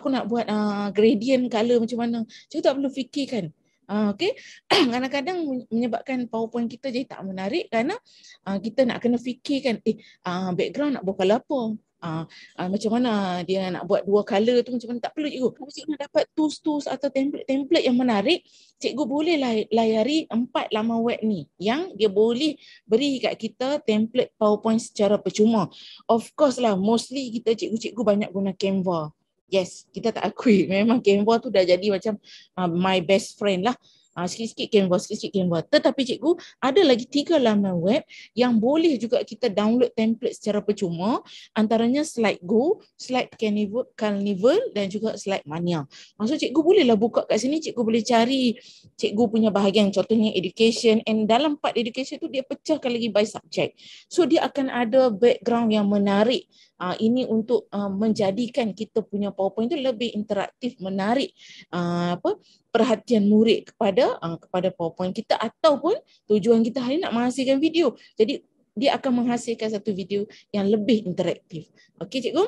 Aku nak buat uh, gradient color macam mana? Cikgu tak perlu fikirkan. Ah, okay. Kadang-kadang menyebabkan PowerPoint kita jadi tak menarik kerana uh, kita nak kena fikirkan eh uh, background nak buat kalau apa. Uh, uh, macam mana dia nak buat dua color tu macam mana tak perlu cikgu. Kalau cikgu dapat tools-tools atau template-template yang menarik, cikgu boleh layari empat lama web ni yang dia boleh beri kat kita template PowerPoint secara percuma. Of course lah, mostly kita cikgu-cikgu banyak guna Canva yes kita tak akui memang Kenwa tu dah jadi macam uh, my best friend lah uh, sikit-sikit Kenwa sikit-sikit Kenwa tetapi cikgu ada lagi tiga laman web yang boleh juga kita download template secara percuma antaranya slide go slide carnival, carnival dan juga slide mania maksud cikgu bolehlah buka kat sini cikgu boleh cari cikgu punya bahagian contohnya education and dalam part education tu dia pecahkan lagi by subject so dia akan ada background yang menarik uh, ini untuk uh, menjadikan kita punya powerpoint itu lebih interaktif menarik uh, apa perhatian murid kepada uh, kepada powerpoint kita ataupun tujuan kita hari nak menghasilkan video jadi dia akan menghasilkan satu video yang lebih interaktif okey cikgu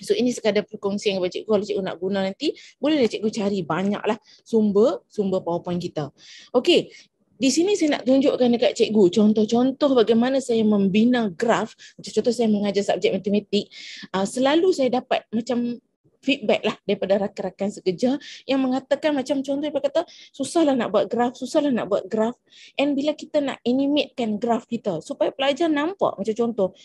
So ini sekadar perkongsian kepada cikgu kalau cikgu nak guna nanti bolehlah cikgu cari banyaklah sumber sumber PowerPoint kita. Okey, di sini saya nak tunjukkan dekat cikgu contoh-contoh bagaimana saya membina graf. Macam contoh saya mengajar subjek matematik, uh, selalu saya dapat macam feedback lah daripada rakan-rakan sekerja yang mengatakan macam contoh dia kata susahlah nak buat graf, susahlah nak buat graf and bila kita nak animatekan graf kita supaya pelajar nampak macam contoh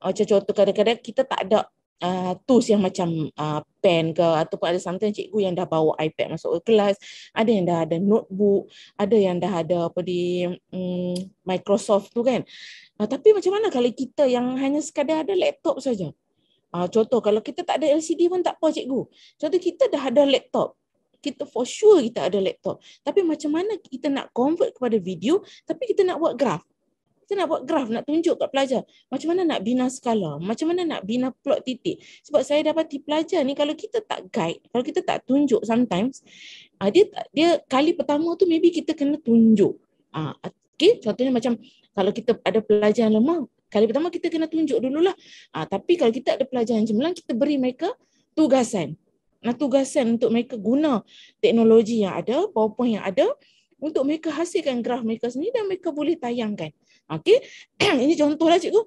macam contoh kadang-kadang kita tak ada uh, tools yang macam uh, pen ke ataupun ada sometimes cikgu yang dah bawa iPad masuk ke kelas, ada yang dah ada notebook, ada yang dah ada apa di um, mm, Microsoft tu kan. Uh, tapi macam mana kalau kita yang hanya sekadar ada laptop saja? Uh, contoh kalau kita tak ada LCD pun tak apa cikgu. Contoh kita dah ada laptop. Kita for sure kita ada laptop. Tapi macam mana kita nak convert kepada video tapi kita nak buat graf? kita nak buat graf nak tunjuk kat pelajar macam mana nak bina skala macam mana nak bina plot titik sebab saya dapati pelajar ni kalau kita tak guide kalau kita tak tunjuk sometimes uh, dia dia kali pertama tu maybe kita kena tunjuk ah, okay contohnya macam kalau kita ada pelajar yang lemah kali pertama kita kena tunjuk dululah uh, tapi kalau kita ada pelajar yang cemerlang kita beri mereka tugasan Nah tugasan untuk mereka guna teknologi yang ada, PowerPoint yang ada untuk mereka hasilkan graf mereka sendiri dan mereka boleh tayangkan. Okey, ini contohlah cikgu.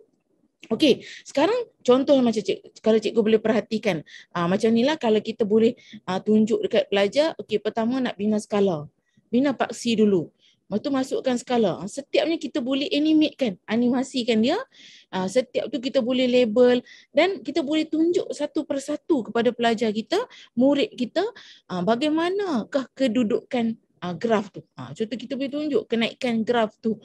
Okey, sekarang contoh macam cik, kalau cikgu boleh perhatikan. Aa, ah, macam inilah kalau kita boleh aa, ah, tunjuk dekat pelajar. Okey, pertama nak bina skala. Bina paksi dulu. Lepas tu masukkan skala. Ah, setiapnya kita boleh animate kan, animasikan dia. Aa, setiap tu kita boleh label dan kita boleh tunjuk satu persatu kepada pelajar kita, murid kita, aa, bagaimanakah kedudukan aa, graf tu. Aa, contoh kita boleh tunjuk kenaikan graf tu.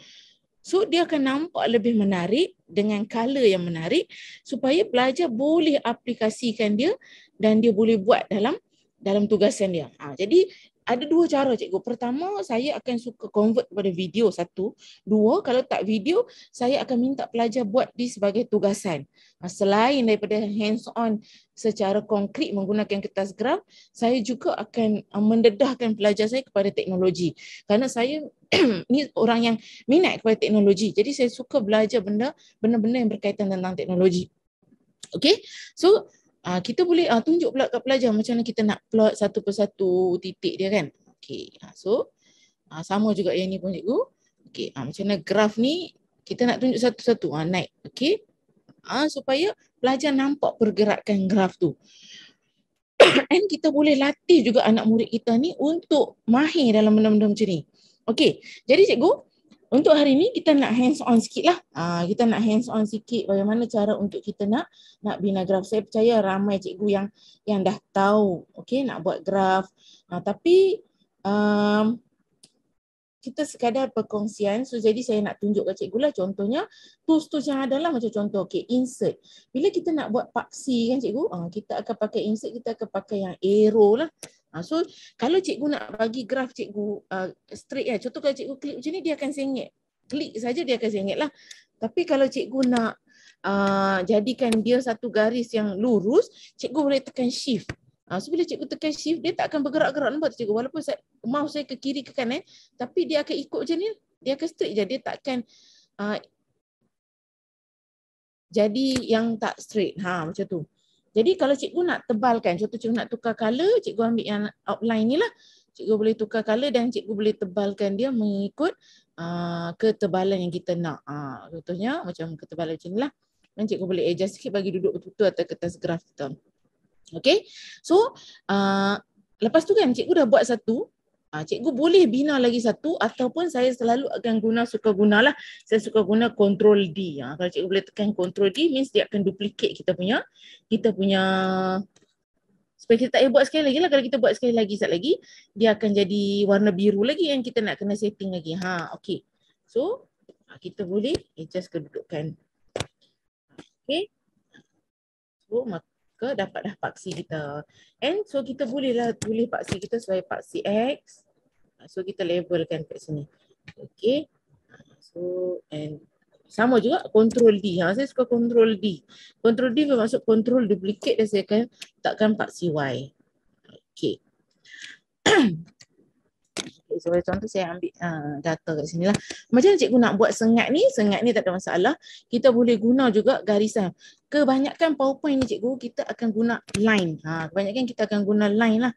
So dia akan nampak lebih menarik dengan color yang menarik supaya pelajar boleh aplikasikan dia dan dia boleh buat dalam dalam tugasan dia. Ha, jadi ada dua cara cikgu. Pertama, saya akan suka convert kepada video satu. Dua, kalau tak video, saya akan minta pelajar buat di sebagai tugasan. Selain daripada hands on secara konkret menggunakan kertas graf, saya juga akan ah, mendedahkan pelajar saya kepada teknologi. Karena saya ni orang yang minat kepada teknologi. Jadi saya suka belajar benda benda-benda yang berkaitan tentang teknologi. Okay, so Uh, kita boleh uh, tunjuk pula kat pelajar macam mana kita nak plot satu persatu titik dia kan. Okey, Uh, so, uh, sama juga yang ni pun cikgu. Okey, Uh, macam mana graf ni, kita nak tunjuk satu-satu. Uh, naik. Okey, Uh, supaya pelajar nampak pergerakan graf tu. And kita boleh latih juga anak murid kita ni untuk mahir dalam benda-benda macam ni. Okay. Jadi cikgu, untuk hari ni kita nak hands on sikit lah. Uh, kita nak hands on sikit bagaimana cara untuk kita nak nak bina graf. Saya percaya ramai cikgu yang yang dah tahu okay, nak buat graf. Uh, tapi um, kita sekadar perkongsian. So, jadi saya nak tunjuk ke cikgu lah contohnya. Tools-tools yang ada lah macam contoh. Okay, insert. Bila kita nak buat paksi kan cikgu, uh, kita akan pakai insert, kita akan pakai yang arrow lah. Ha, so kalau cikgu nak bagi graf cikgu uh, straight ya, contoh kalau cikgu klik macam ni dia akan sengit. Klik saja dia akan sengit lah. Tapi kalau cikgu nak uh, jadikan dia satu garis yang lurus, cikgu boleh tekan shift. Ha, so bila cikgu tekan shift, dia tak akan bergerak-gerak nampak cikgu. Walaupun saya, mouse saya ke kiri ke kanan, tapi dia akan ikut macam ni. Dia akan straight je. Dia tak akan uh, jadi yang tak straight. Ha, macam tu. Jadi kalau cikgu nak tebalkan, contoh cikgu nak tukar color, cikgu ambil yang outline ni lah. Cikgu boleh tukar color dan cikgu boleh tebalkan dia mengikut uh, ketebalan yang kita nak. Uh, contohnya macam ketebalan macam ni lah. Dan cikgu boleh adjust sikit bagi duduk betul-betul atas kertas graf kita. Okay. So, uh, lepas tu kan cikgu dah buat satu, Ha, cikgu boleh bina lagi satu ataupun saya selalu akan guna suka guna lah. Saya suka guna control D. Ha, kalau cikgu boleh tekan control D means dia akan duplicate kita punya kita punya supaya kita tak payah buat sekali lagi lah. Kalau kita buat sekali lagi sat lagi dia akan jadi warna biru lagi yang kita nak kena setting lagi. Ha okay. So ha, kita boleh adjust kedudukan. Okay. So ke dapat dah paksi kita. And so kita boleh lah tulis paksi kita sebagai paksi X. Ah, so kita labelkan kat sini. Okay. Ah, so and sama juga control D. Ha, saya suka control D. Control D bermaksud control duplicate dan saya akan letakkan paksi Y. Okay. okay, sebagai contoh saya ambil uh, data kat sini lah Macam mana cikgu nak buat sengat ni, sengat ni tak ada masalah Kita boleh guna juga garisan Kebanyakan powerpoint ni cikgu kita akan guna line ha, Kebanyakan kita akan guna line lah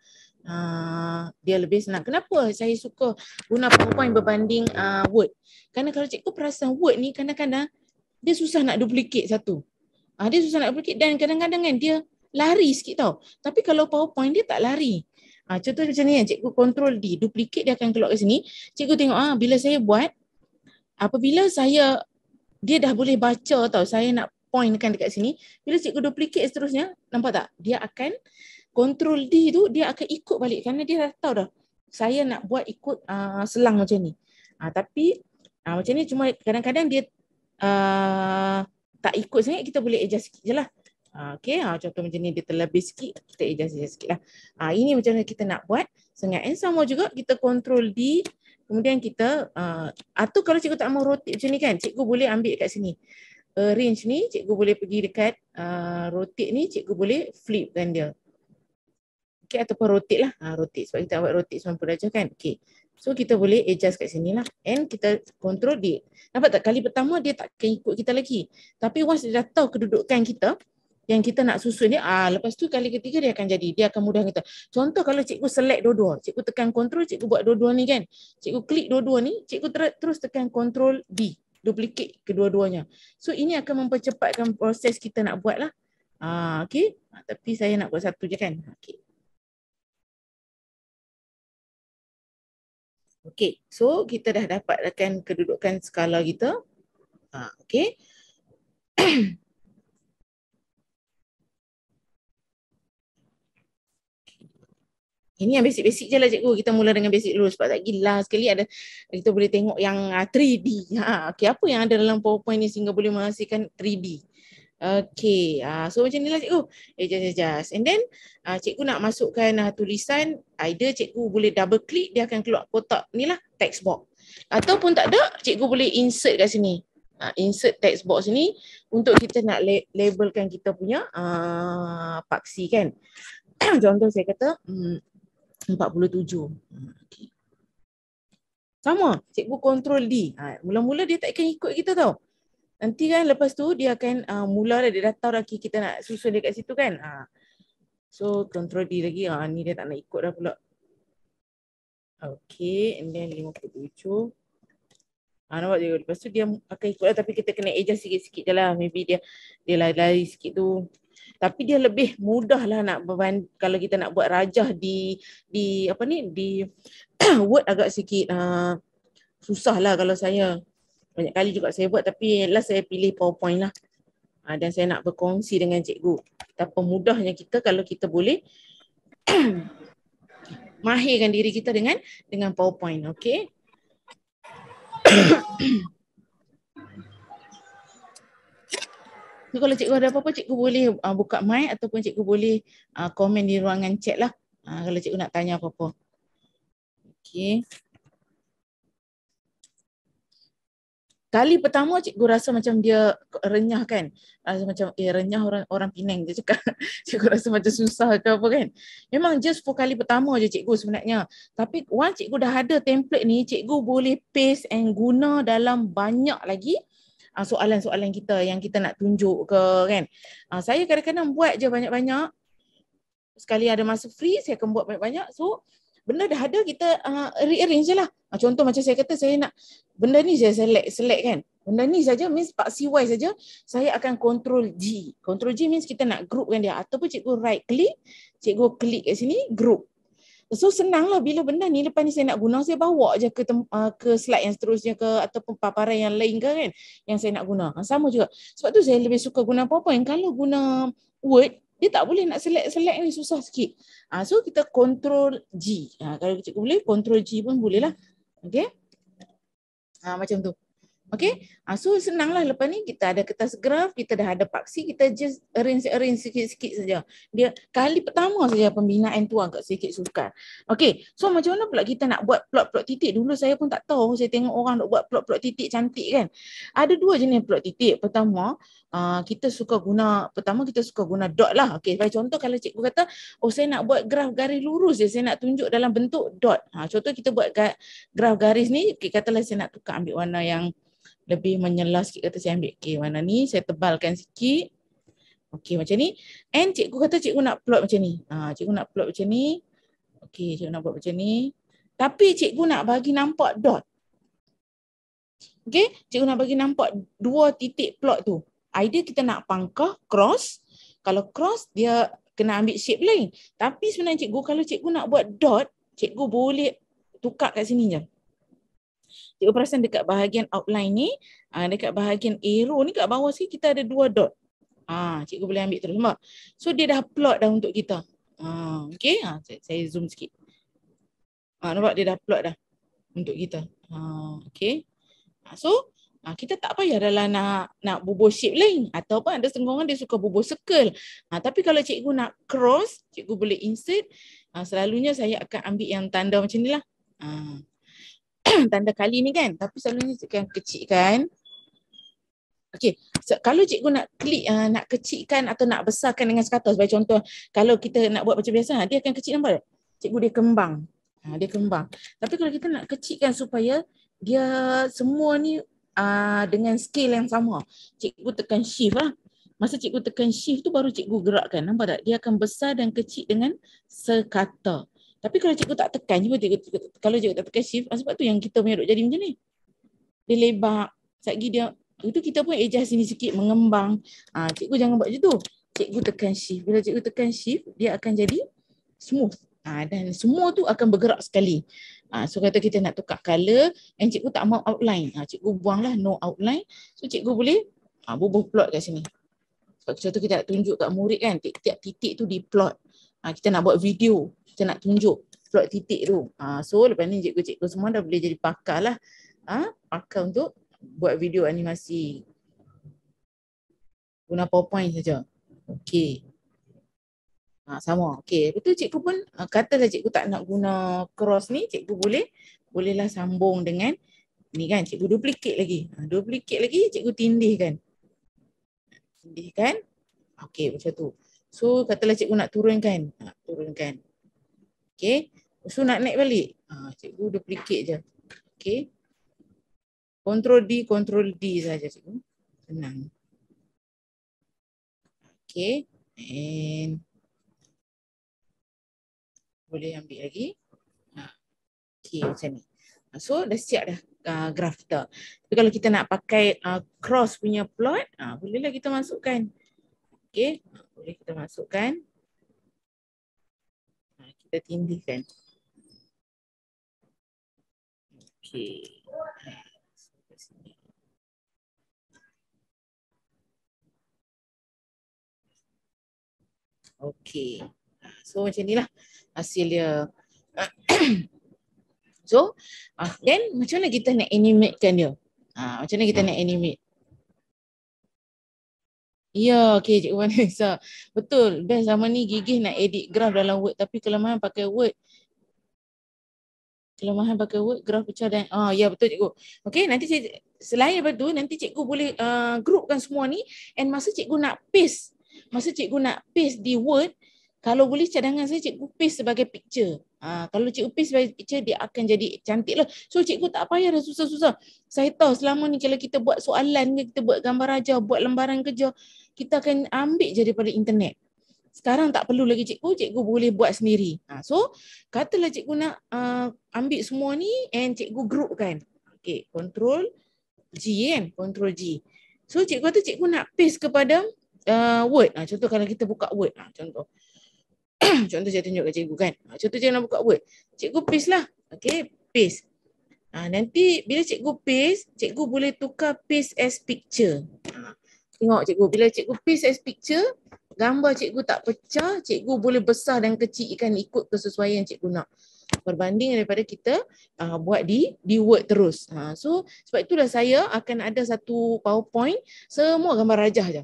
uh, Dia lebih senang, kenapa saya suka guna powerpoint berbanding uh, word Karena kalau cikgu perasan word ni kadang-kadang dia susah nak duplicate satu uh, Dia susah nak duplicate dan kadang-kadang kan dia lari sikit tau Tapi kalau powerpoint dia tak lari Ha, contoh macam ni, eh, cikgu control D, duplicate dia akan keluar ke sini. Cikgu tengok, ha, bila saya buat, apabila saya, dia dah boleh baca tau, saya nak pointkan dekat sini. Bila cikgu duplicate seterusnya, nampak tak? Dia akan, control D tu, dia akan ikut balik. Kerana dia dah tahu dah, saya nak buat ikut uh, selang macam ni. Ha, tapi, uh, macam ni cuma kadang-kadang dia uh, tak ikut sangat, kita boleh adjust sikit je lah. Ah, okay, ha, ah, contoh macam ni dia terlebih sikit, kita adjust saja sikit lah. Ha, ini macam mana kita nak buat. Sengat and sama juga kita control D. Kemudian kita, uh, atau kalau cikgu tak mau rotate macam ni kan, cikgu boleh ambil kat sini. Uh, range ni, cikgu boleh pergi dekat uh, rotate ni, cikgu boleh flip kan dia. Okay, ataupun rotate lah. Ha, rotate sebab kita buat rotate semua darjah kan. Okay. So kita boleh adjust kat sini lah. And kita control D. Nampak tak? Kali pertama dia tak akan ikut kita lagi. Tapi once dia dah tahu kedudukan kita, yang kita nak susun ni ah lepas tu kali ketiga dia akan jadi dia akan mudah kita contoh kalau cikgu select dua-dua cikgu tekan control cikgu buat dua-dua ni kan cikgu klik dua-dua ni cikgu ter terus tekan control B duplikat kedua-duanya so ini akan mempercepatkan proses kita nak buat lah ah okey ah, tapi saya nak buat satu je kan okey Okey, so kita dah dapatkan kedudukan skala kita. Ha, okey. ini yang basic-basic je lah cikgu. Kita mula dengan basic dulu sebab tak gila sekali ada kita boleh tengok yang uh, ah, 3D. Ha, okay, apa yang ada dalam PowerPoint ni sehingga boleh menghasilkan 3D? Okay, uh, ah, so macam ni lah cikgu. Eh, just, just, just. And then uh, cikgu nak masukkan uh, tulisan, either cikgu boleh double click, dia akan keluar kotak ni lah, text box. Ataupun tak ada, cikgu boleh insert kat sini. Uh, insert text box ni untuk kita nak la labelkan kita punya uh, paksi kan. Contoh saya kata, hmm, 147. Hmm, Sama, cikgu kontrol D. Ha, mula-mula dia tak akan ikut kita tau. Nanti kan lepas tu dia akan uh, mula dah, dia dah tahu dah kita nak susun dia kat situ kan. Ha. So kontrol D lagi, ha, ni dia tak nak ikut dah pula. Okay, and then 57. Ha, ah, nampak dia lepas tu dia akan ikut lah, tapi kita kena adjust sikit-sikit je lah. Maybe dia, dia lari-lari sikit tu tapi dia lebih mudah lah nak berban kalau kita nak buat rajah di di apa ni di word agak sikit uh, lah kalau saya banyak kali juga saya buat tapi last saya pilih powerpoint lah uh, dan saya nak berkongsi dengan cikgu betapa mudahnya kita kalau kita boleh mahirkan diri kita dengan dengan powerpoint okey So kalau cikgu ada apa-apa cikgu boleh uh, buka mic ataupun cikgu boleh uh, komen di ruangan chat lah. Uh, kalau cikgu nak tanya apa-apa. Okay. Kali pertama cikgu rasa macam dia renyah kan. Rasa macam eh renyah orang orang Penang dia cakap. cikgu rasa macam susah ke apa kan. Memang just for kali pertama je cikgu sebenarnya. Tapi once cikgu dah ada template ni, cikgu boleh paste and guna dalam banyak lagi Ah, soalan-soalan kita yang kita nak tunjuk ke kan. Ah, saya kadang-kadang buat je banyak-banyak. Sekali ada masa free, saya akan buat banyak-banyak. So, benda dah ada, kita uh, rearrange je lah. contoh macam saya kata, saya nak benda ni saya select, select kan. Benda ni saja means Pak CY saja saya akan control G. Control G means kita nak group kan dia ataupun cikgu right click, cikgu klik kat sini group. So senanglah bila benda ni lepas ni saya nak guna saya bawa je ke tem, uh, ke slide yang seterusnya ke ataupun paparan yang lain ke kan yang saya nak guna. Ah, sama juga. Sebab tu saya lebih suka guna apa yang Kalau guna Word dia tak boleh nak select-select ni susah sikit. Uh, so kita control G. Uh, kalau cikgu boleh control G pun boleh lah. Okay. Uh, macam tu. Okay, ha, so senanglah lepas ni kita ada kertas graf, kita dah ada paksi, kita just arrange arrange sikit-sikit saja. Dia kali pertama saja pembinaan tu agak sikit sukar. Okay, so macam mana pula kita nak buat plot-plot titik? Dulu saya pun tak tahu, saya tengok orang nak buat plot-plot titik cantik kan. Ada dua jenis plot titik. Pertama, uh, kita suka guna, pertama kita suka guna dot lah. Okay, sebagai contoh kalau cikgu kata, oh saya nak buat graf garis lurus je, saya nak tunjuk dalam bentuk dot. Ha, contoh kita buat graf garis ni, okay, katalah saya nak tukar ambil warna yang lebih menyela sikit kata saya ambil. Okey, mana ni? Saya tebalkan sikit. Okey, macam ni. And cikgu kata cikgu nak plot macam ni. Ha, cikgu nak plot macam ni. Okey, cikgu nak buat macam ni. Tapi cikgu nak bagi nampak dot. Okey, cikgu nak bagi nampak dua titik plot tu. Idea kita nak pangkah cross. Kalau cross dia kena ambil shape lain. Tapi sebenarnya cikgu kalau cikgu nak buat dot, cikgu boleh tukar kat sini je. Cikgu perasan dekat bahagian outline ni, uh, dekat bahagian arrow ni kat bawah sini kita ada dua dot. Ah, uh, cikgu boleh ambil terus nampak. So dia dah plot dah untuk kita. Ah, uh, okey. Ah, uh, saya, saya zoom sikit. Ah, uh, nampak dia dah plot dah untuk kita. Ah, uh, okey. Uh, so Ha, kita tak payah adalah nak nak bubur shape lain apa ada senggongan dia suka bubo circle. Ha, tapi kalau cikgu nak cross, cikgu boleh insert. Ha, selalunya saya akan ambil yang tanda macam ni lah. Ha, tanda kali ni kan tapi selalunya cikgu kecil kan. Okey, so, kalau cikgu nak klik uh, nak kecilkan atau nak besarkan dengan sekata sebagai contoh kalau kita nak buat macam biasa ha, dia akan kecil nampak tak? Cikgu dia kembang. Ha, dia kembang. Tapi kalau kita nak kecilkan supaya dia semua ni uh, dengan skill yang sama. Cikgu tekan shift lah. Masa cikgu tekan shift tu baru cikgu gerakkan. Nampak tak? Dia akan besar dan kecil dengan sekata. Tapi kalau cikgu tak tekan, cuba cikgu, kalau cikgu tak tekan shift, ah, sebab tu yang kita punya duk jadi macam ni. Dia lebak, satgi dia, itu kita pun adjust sini sikit, mengembang. Ha, cikgu jangan buat macam tu. Cikgu tekan shift. Bila cikgu tekan shift, dia akan jadi smooth. Ha, dan semua tu akan bergerak sekali. Ha, so kata kita nak tukar colour, and cikgu tak mau outline. Ha, cikgu buanglah no outline. So cikgu boleh ha, bubuh plot kat sini. Sebab tu kita nak tunjuk kat murid kan, tiap titik tu di plot. Ha, kita nak buat video kita nak tunjuk plot titik tu. Ha, so lepas ni cikgu-cikgu semua dah boleh jadi pakar lah. Ha, pakar untuk buat video animasi. Guna PowerPoint saja. Okay, Ha, sama. Okay, Lepas tu cikgu pun uh, katalah cikgu tak nak guna cross ni. Cikgu boleh. Bolehlah sambung dengan ni kan. Cikgu duplicate lagi. Ha, duplicate lagi cikgu tindihkan. Tindihkan. Okay, macam tu. So katalah cikgu nak turunkan. Ha, turunkan. Okay, So nak naik balik. Ah ha, cikgu duplicate je. okay. Control D control D saja cikgu. Senang. Okay, And boleh ambil lagi. Ha. okay macam ni. Ha, so dah siap dah uh, graf kita. Tapi kalau kita nak pakai uh, cross punya plot, uh, bolehlah kita masukkan. Okay, ha, boleh kita masukkan that in the hand. Okay. So macam ni lah hasil dia. so ah, then macam mana kita nak animatekan dia? Ah macam mana kita nak animate? Ya, okay, Cik Vanessa. Betul, best zaman ni gigih nak edit graf dalam Word. Tapi kelemahan pakai Word. Kelemahan pakai Word, graf pecah dan... Oh, ya, betul, Cikgu. Okay, nanti saya... Selain daripada tu, nanti Cikgu boleh uh, ah, groupkan semua ni. And masa Cikgu nak paste, masa Cikgu nak paste di Word, kalau boleh cadangan saya cikgu paste sebagai picture. Ha, kalau cikgu paste sebagai picture, dia akan jadi cantik lah. So cikgu tak payah dah susah-susah. Saya tahu selama ni kalau kita buat soalan ke, kita buat gambar aja, buat lembaran kerja, kita akan ambil je daripada internet. Sekarang tak perlu lagi cikgu, cikgu boleh buat sendiri. Ha, so katalah cikgu nak uh, ambil semua ni and cikgu kan? Okay, control G kan, control G. So cikgu tu cikgu nak paste kepada uh, word. Ha, contoh kalau kita buka word, ha, contoh. contoh saya tunjuk ke cikgu kan. Ah, contoh saya nak buka word. Cikgu paste lah. Okay, paste. Ha, nanti bila cikgu paste, cikgu boleh tukar paste as picture. Ha, tengok cikgu, bila cikgu paste as picture, gambar cikgu tak pecah, cikgu boleh besar dan kecil ikan ikut kesesuaian cikgu nak. Berbanding daripada kita uh, buat di di Word terus. Ha, so sebab itulah saya akan ada satu PowerPoint, semua gambar rajah je.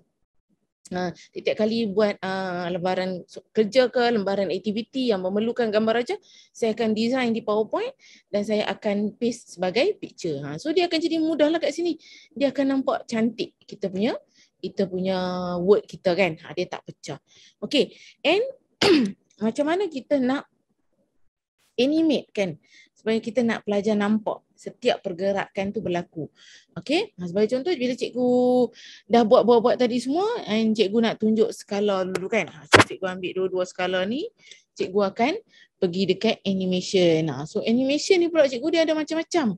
Ha, tiap-tiap kali buat uh, lembaran kerja ke lembaran aktiviti yang memerlukan gambar aja saya akan design di powerpoint dan saya akan paste sebagai picture ha. so dia akan jadi mudah lah kat sini dia akan nampak cantik kita punya kita punya word kita kan ha, dia tak pecah okay and macam mana kita nak animate kan supaya kita nak pelajar nampak setiap pergerakan tu berlaku. Okey? Ha, sebagai contoh bila cikgu dah buat-buat-buat tadi semua and cikgu nak tunjuk skala dulu kan. Ha so, cikgu ambil dua-dua skala ni, cikgu akan pergi dekat animation. Ha, so animation ni pula cikgu dia ada macam-macam.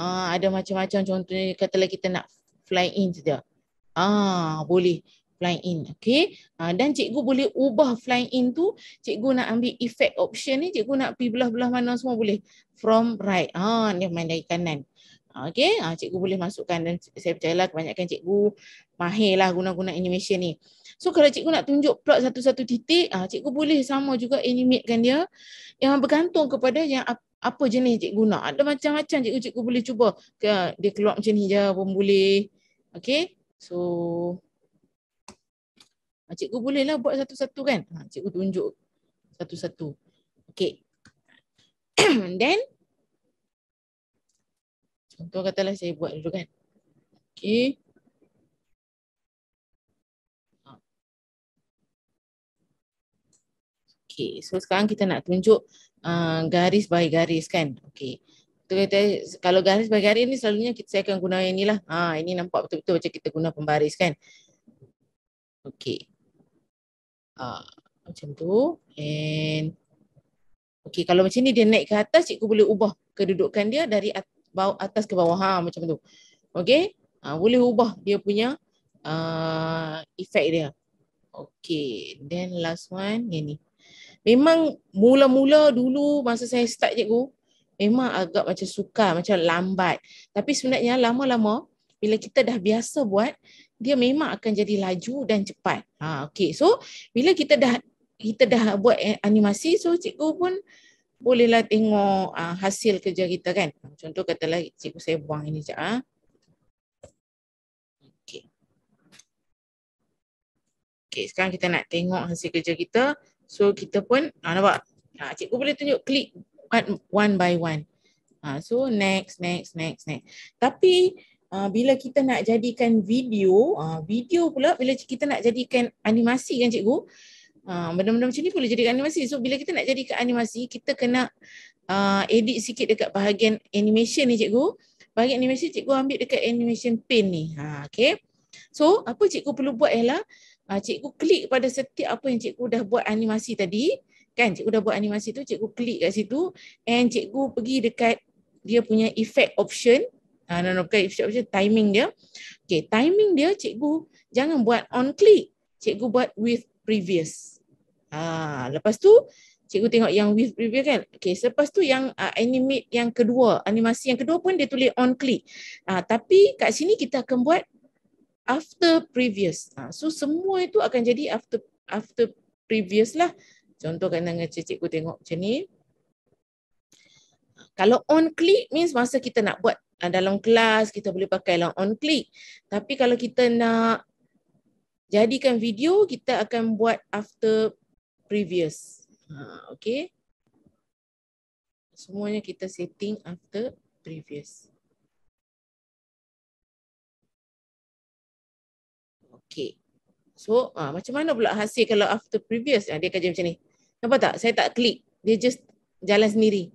Ha, ada macam-macam contohnya katalah kita nak fly in saja. Ah boleh flying in. Okay. Ha, ah, dan cikgu boleh ubah flying in tu. Cikgu nak ambil effect option ni. Cikgu nak pergi belah-belah mana semua boleh. From right. Ha, ni main dari kanan. Ah, okay. Ha, cikgu boleh masukkan. Dan saya percayalah kebanyakan cikgu mahir lah guna-guna animation ni. So kalau cikgu nak tunjuk plot satu-satu titik. Ha, cikgu boleh sama juga animatekan dia. Yang bergantung kepada yang apa jenis cikgu nak. Ada macam-macam cikgu-cikgu boleh cuba. Dia keluar macam ni je pun boleh. Okay. So... Ha, cikgu bolehlah buat satu-satu kan? Ha, cikgu tunjuk satu-satu. Okay. Then, contoh katalah saya buat dulu kan. Okay. Ah. Okay, so sekarang kita nak tunjuk uh, garis by garis kan. Okay. Kita, kalau garis by garis ni selalunya kita, saya akan guna yang ni lah. Ha, ini nampak betul-betul macam kita guna pembaris kan. Okey. Uh, macam tu. And okay, kalau macam ni dia naik ke atas, cikgu boleh ubah kedudukan dia dari atas ke bawah. Ha, macam tu. Okay. Uh, boleh ubah dia punya uh, ah, efek dia. Okay. Then last one, ni. Memang mula-mula dulu masa saya start cikgu, memang agak macam sukar, macam lambat. Tapi sebenarnya lama-lama, bila kita dah biasa buat, dia memang akan jadi laju dan cepat. Ha okey. So bila kita dah kita dah buat animasi so cikgu pun bolehlah tengok ha, hasil kerja kita kan. Contoh katalah cikgu saya buang ini je ah. Okey. sekarang kita nak tengok hasil kerja kita. So kita pun ha, nampak ha, cikgu boleh tunjuk klik one by one. Ha, so next next next next. Tapi uh, bila kita nak jadikan video, uh, video pula bila kita nak jadikan animasi kan cikgu, uh, benda-benda macam ni boleh jadikan animasi. So bila kita nak jadikan animasi, kita kena uh, edit sikit dekat bahagian animation ni cikgu. Bahagian animasi cikgu ambil dekat animation pane ni. Ha, okay. So apa cikgu perlu buat ialah, uh, cikgu klik pada setiap apa yang cikgu dah buat animasi tadi, kan cikgu dah buat animasi tu, cikgu klik kat situ and cikgu pergi dekat dia punya effect option dan okay, macam timing dia. Okay, timing dia cikgu jangan buat on click. Cikgu buat with previous. Ha, lepas tu, cikgu tengok yang with previous kan. Okay, selepas tu yang uh, animate yang kedua, animasi yang kedua pun dia tulis on click. Ha, tapi kat sini kita akan buat after previous. Ha, so semua itu akan jadi after after previous lah. Contoh kan dengan cikgu tengok macam ni. Kalau on click means masa kita nak buat Ah, dalam kelas kita boleh pakai lah on click tapi kalau kita nak jadikan video kita akan buat after previous ha, ah, okay semuanya kita setting after previous okay so ha, macam mana pula hasil kalau after previous ha, dia kerja macam ni nampak tak saya tak klik dia just jalan sendiri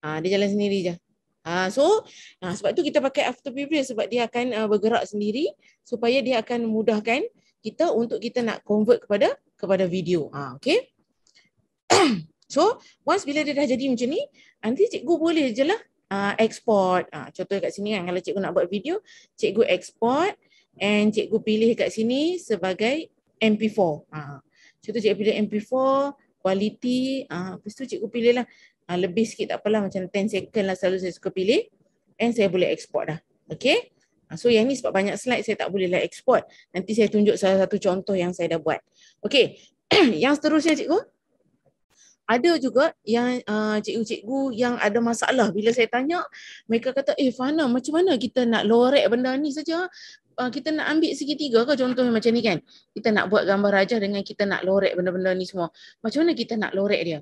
ha, dia jalan sendiri je Ah so uh, sebab tu kita pakai after previous sebab dia akan uh, bergerak sendiri supaya dia akan mudahkan kita untuk kita nak convert kepada kepada video. Ah uh, so once bila dia dah jadi macam ni nanti cikgu boleh je lah uh, export. Ah contoh kat sini kan kalau cikgu nak buat video cikgu export and cikgu pilih kat sini sebagai MP4. Ah contoh cikgu pilih MP4 quality ah uh, lepas tu cikgu pilihlah Ha, lebih sikit tak apalah. Macam 10 second lah selalu saya suka pilih. And saya boleh export dah. Okay. Ah, so yang ni sebab banyak slide saya tak boleh lah export. Nanti saya tunjuk salah satu contoh yang saya dah buat. Okay. yang seterusnya cikgu. Ada juga yang ah, cikgu-cikgu uh, yang ada masalah. Bila saya tanya, mereka kata, eh Fana macam mana kita nak lorek benda ni saja? Uh, kita nak ambil segitiga ke contohnya macam ni kan? Kita nak buat gambar rajah dengan kita nak lorek benda-benda ni semua. Macam mana kita nak lorek dia?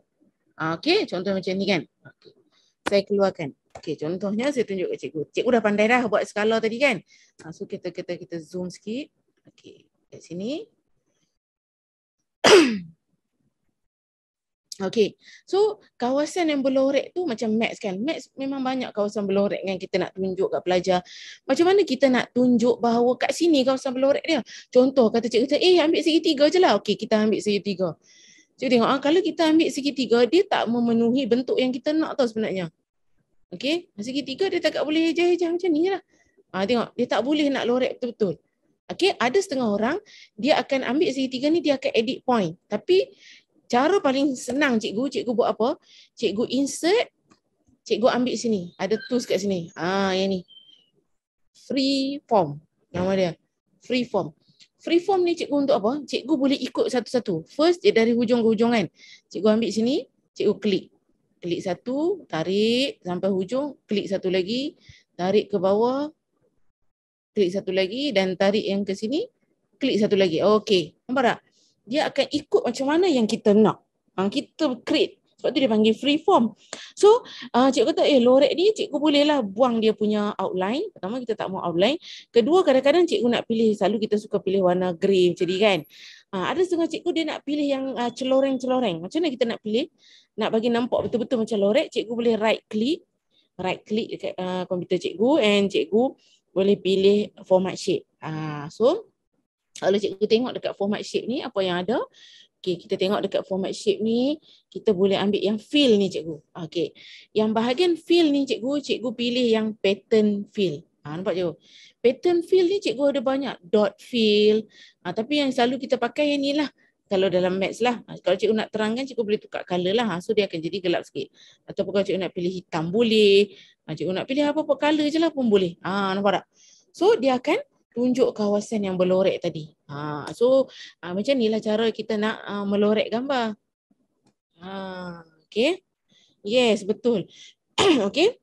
Okey, contoh macam ni kan. Okay. Saya keluarkan. Okey, contohnya saya tunjuk ke cikgu. Cikgu dah pandai dah buat skala tadi kan? Ha, so kita kita kita zoom sikit. Okey, kat sini. Okey. So kawasan yang belorek tu macam max kan. Max memang banyak kawasan belorek yang kita nak tunjuk kat pelajar. Macam mana kita nak tunjuk bahawa kat sini kawasan belorek dia? Contoh kata cikgu kata, "Eh, ambil segitiga je lah." Okey, kita ambil segitiga. Cuba tengok ah kalau kita ambil segitiga dia tak memenuhi bentuk yang kita nak tau sebenarnya. Okey, segitiga dia tak boleh hijau-hijau macam nilah. Ah tengok dia tak boleh nak lorek betul-betul. Okey, ada setengah orang dia akan ambil segitiga ni dia akan edit point. Tapi cara paling senang cikgu, cikgu buat apa? Cikgu insert, cikgu ambil sini. Ada tools kat sini. Ah yang ni. Free form. Nama dia. Free form free form ni cikgu untuk apa? Cikgu boleh ikut satu-satu. First dia dari hujung ke hujung kan. Cikgu ambil sini, cikgu klik. Klik satu, tarik sampai hujung, klik satu lagi, tarik ke bawah, klik satu lagi dan tarik yang ke sini, klik satu lagi. Okey, nampak tak? Dia akan ikut macam mana yang kita nak. Yang kita create sebab tu dia panggil free form. So uh, cikgu kata eh lorek ni cikgu bolehlah buang dia punya outline. Pertama kita tak mau outline. Kedua kadang-kadang cikgu nak pilih selalu kita suka pilih warna grey macam ni kan. Uh, ada setengah cikgu dia nak pilih yang uh, celoreng-celoreng. Macam mana kita nak pilih? Nak bagi nampak betul-betul macam lorek cikgu boleh right click. Right click dekat uh, komputer cikgu and cikgu boleh pilih format shape. Uh, so kalau cikgu tengok dekat format shape ni apa yang ada Okay, kita tengok dekat format shape ni, kita boleh ambil yang fill ni cikgu. Okay, Yang bahagian fill ni cikgu, cikgu pilih yang pattern fill. Ha, nampak cikgu? Pattern fill ni cikgu ada banyak. Dot fill. Ha, tapi yang selalu kita pakai yang ni lah. Kalau dalam max lah. Ha, kalau cikgu nak terangkan, cikgu boleh tukar colour lah. Ha, so dia akan jadi gelap sikit. Atau kalau cikgu nak pilih hitam boleh. Ha, cikgu nak pilih apa-apa colour je lah pun boleh. Ha, nampak tak? So dia akan tunjuk kawasan yang berlorek tadi. Ha, so ha, macam inilah cara kita nak ha, melorek gambar. Ha, okay. Yes, betul. okay.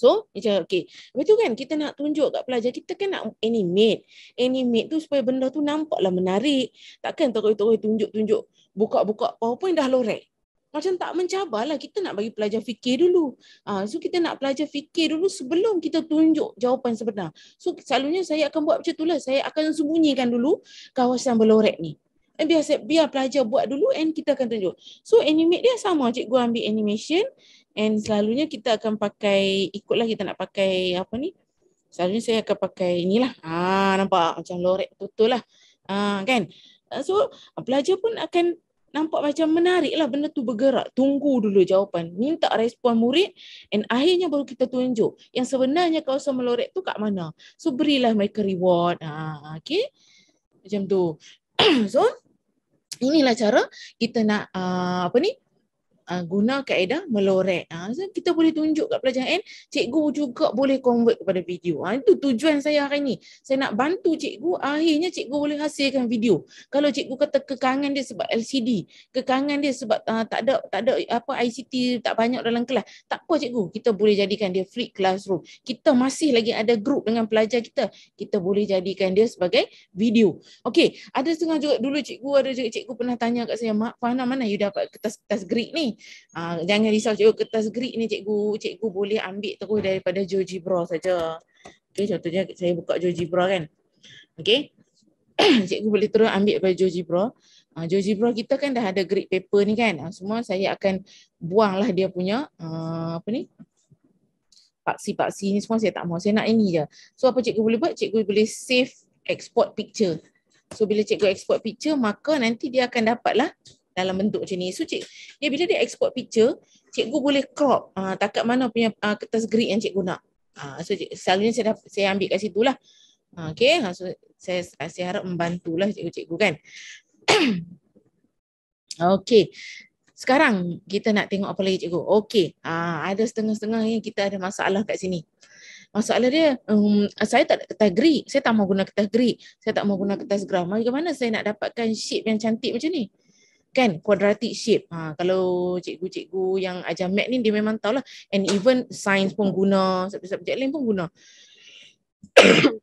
So, macam okay. Lepas tu kan kita nak tunjuk kat pelajar, kita kan nak animate. Animate tu supaya benda tu nampaklah menarik. Takkan terus-terus tunjuk-tunjuk, buka-buka powerpoint dah lorek macam tak mencabarlah kita nak bagi pelajar fikir dulu. ha, so kita nak pelajar fikir dulu sebelum kita tunjuk jawapan sebenar. So selalunya saya akan buat macam itulah. Saya akan sembunyikan dulu kawasan belorek ni. Eh, biar biar pelajar buat dulu and kita akan tunjuk. So animate dia sama cikgu ambil animation and selalunya kita akan pakai ikutlah kita nak pakai apa ni? Selalunya saya akan pakai inilah. Ah ha, nampak macam lorek betul lah. Ah ha, kan? Ah, so pelajar pun akan nampak macam menarik lah benda tu bergerak. Tunggu dulu jawapan. Minta respon murid and akhirnya baru kita tunjuk. Yang sebenarnya kawasan melorek tu kat mana. So berilah mereka reward. Ha, okay. Macam tu. so inilah cara kita nak uh, apa ni uh, guna kaedah melorek. Uh, so kita boleh tunjuk kat pelajar N, eh, cikgu juga boleh convert kepada video. Uh, itu tujuan saya hari ni Saya nak bantu cikgu, akhirnya cikgu boleh hasilkan video. Kalau cikgu kata kekangan dia sebab LCD, kekangan dia sebab uh, tak ada tak ada apa ICT tak banyak dalam kelas. Tak apa cikgu, kita boleh jadikan dia free classroom. Kita masih lagi ada group dengan pelajar kita. Kita boleh jadikan dia sebagai video. Okey, ada setengah juga dulu cikgu ada juga cikgu pernah tanya kat saya, Mak mana mana you dapat kertas-kertas grid ni? Uh, jangan risau cikgu kertas grid ni cikgu. Cikgu boleh ambil terus daripada GeoGebra saja. Okey contohnya saya buka GeoGebra kan. Okey. cikgu boleh terus ambil daripada GeoGebra. Uh, ah, GeoGebra kita kan dah ada grid paper ni kan. Uh, semua saya akan buanglah dia punya uh, apa ni? Paksi-paksi ni semua saya tak mau. Saya nak ini je. So apa cikgu boleh buat? Cikgu boleh save export picture. So bila cikgu export picture maka nanti dia akan dapatlah dalam bentuk macam ni. So cik, dia bila dia export picture, cikgu boleh crop uh, takat mana punya uh, kertas grid yang cikgu nak. Uh, so cik, selalunya saya, dah, saya ambil kat situ lah. Uh, okay, uh, so saya, saya harap membantulah cikgu-cikgu kan. okay, sekarang kita nak tengok apa lagi cikgu. Okay, uh, ada setengah-setengah yang kita ada masalah kat sini. Masalah dia, um, saya tak ada kertas grid. Saya tak mau guna kertas grid. Saya tak mau guna kertas gram. Bagaimana saya nak dapatkan shape yang cantik macam ni? kan quadratic shape ha, kalau cikgu-cikgu yang ajar mat ni dia memang tahulah and even science pun guna subjek-subjek lain pun guna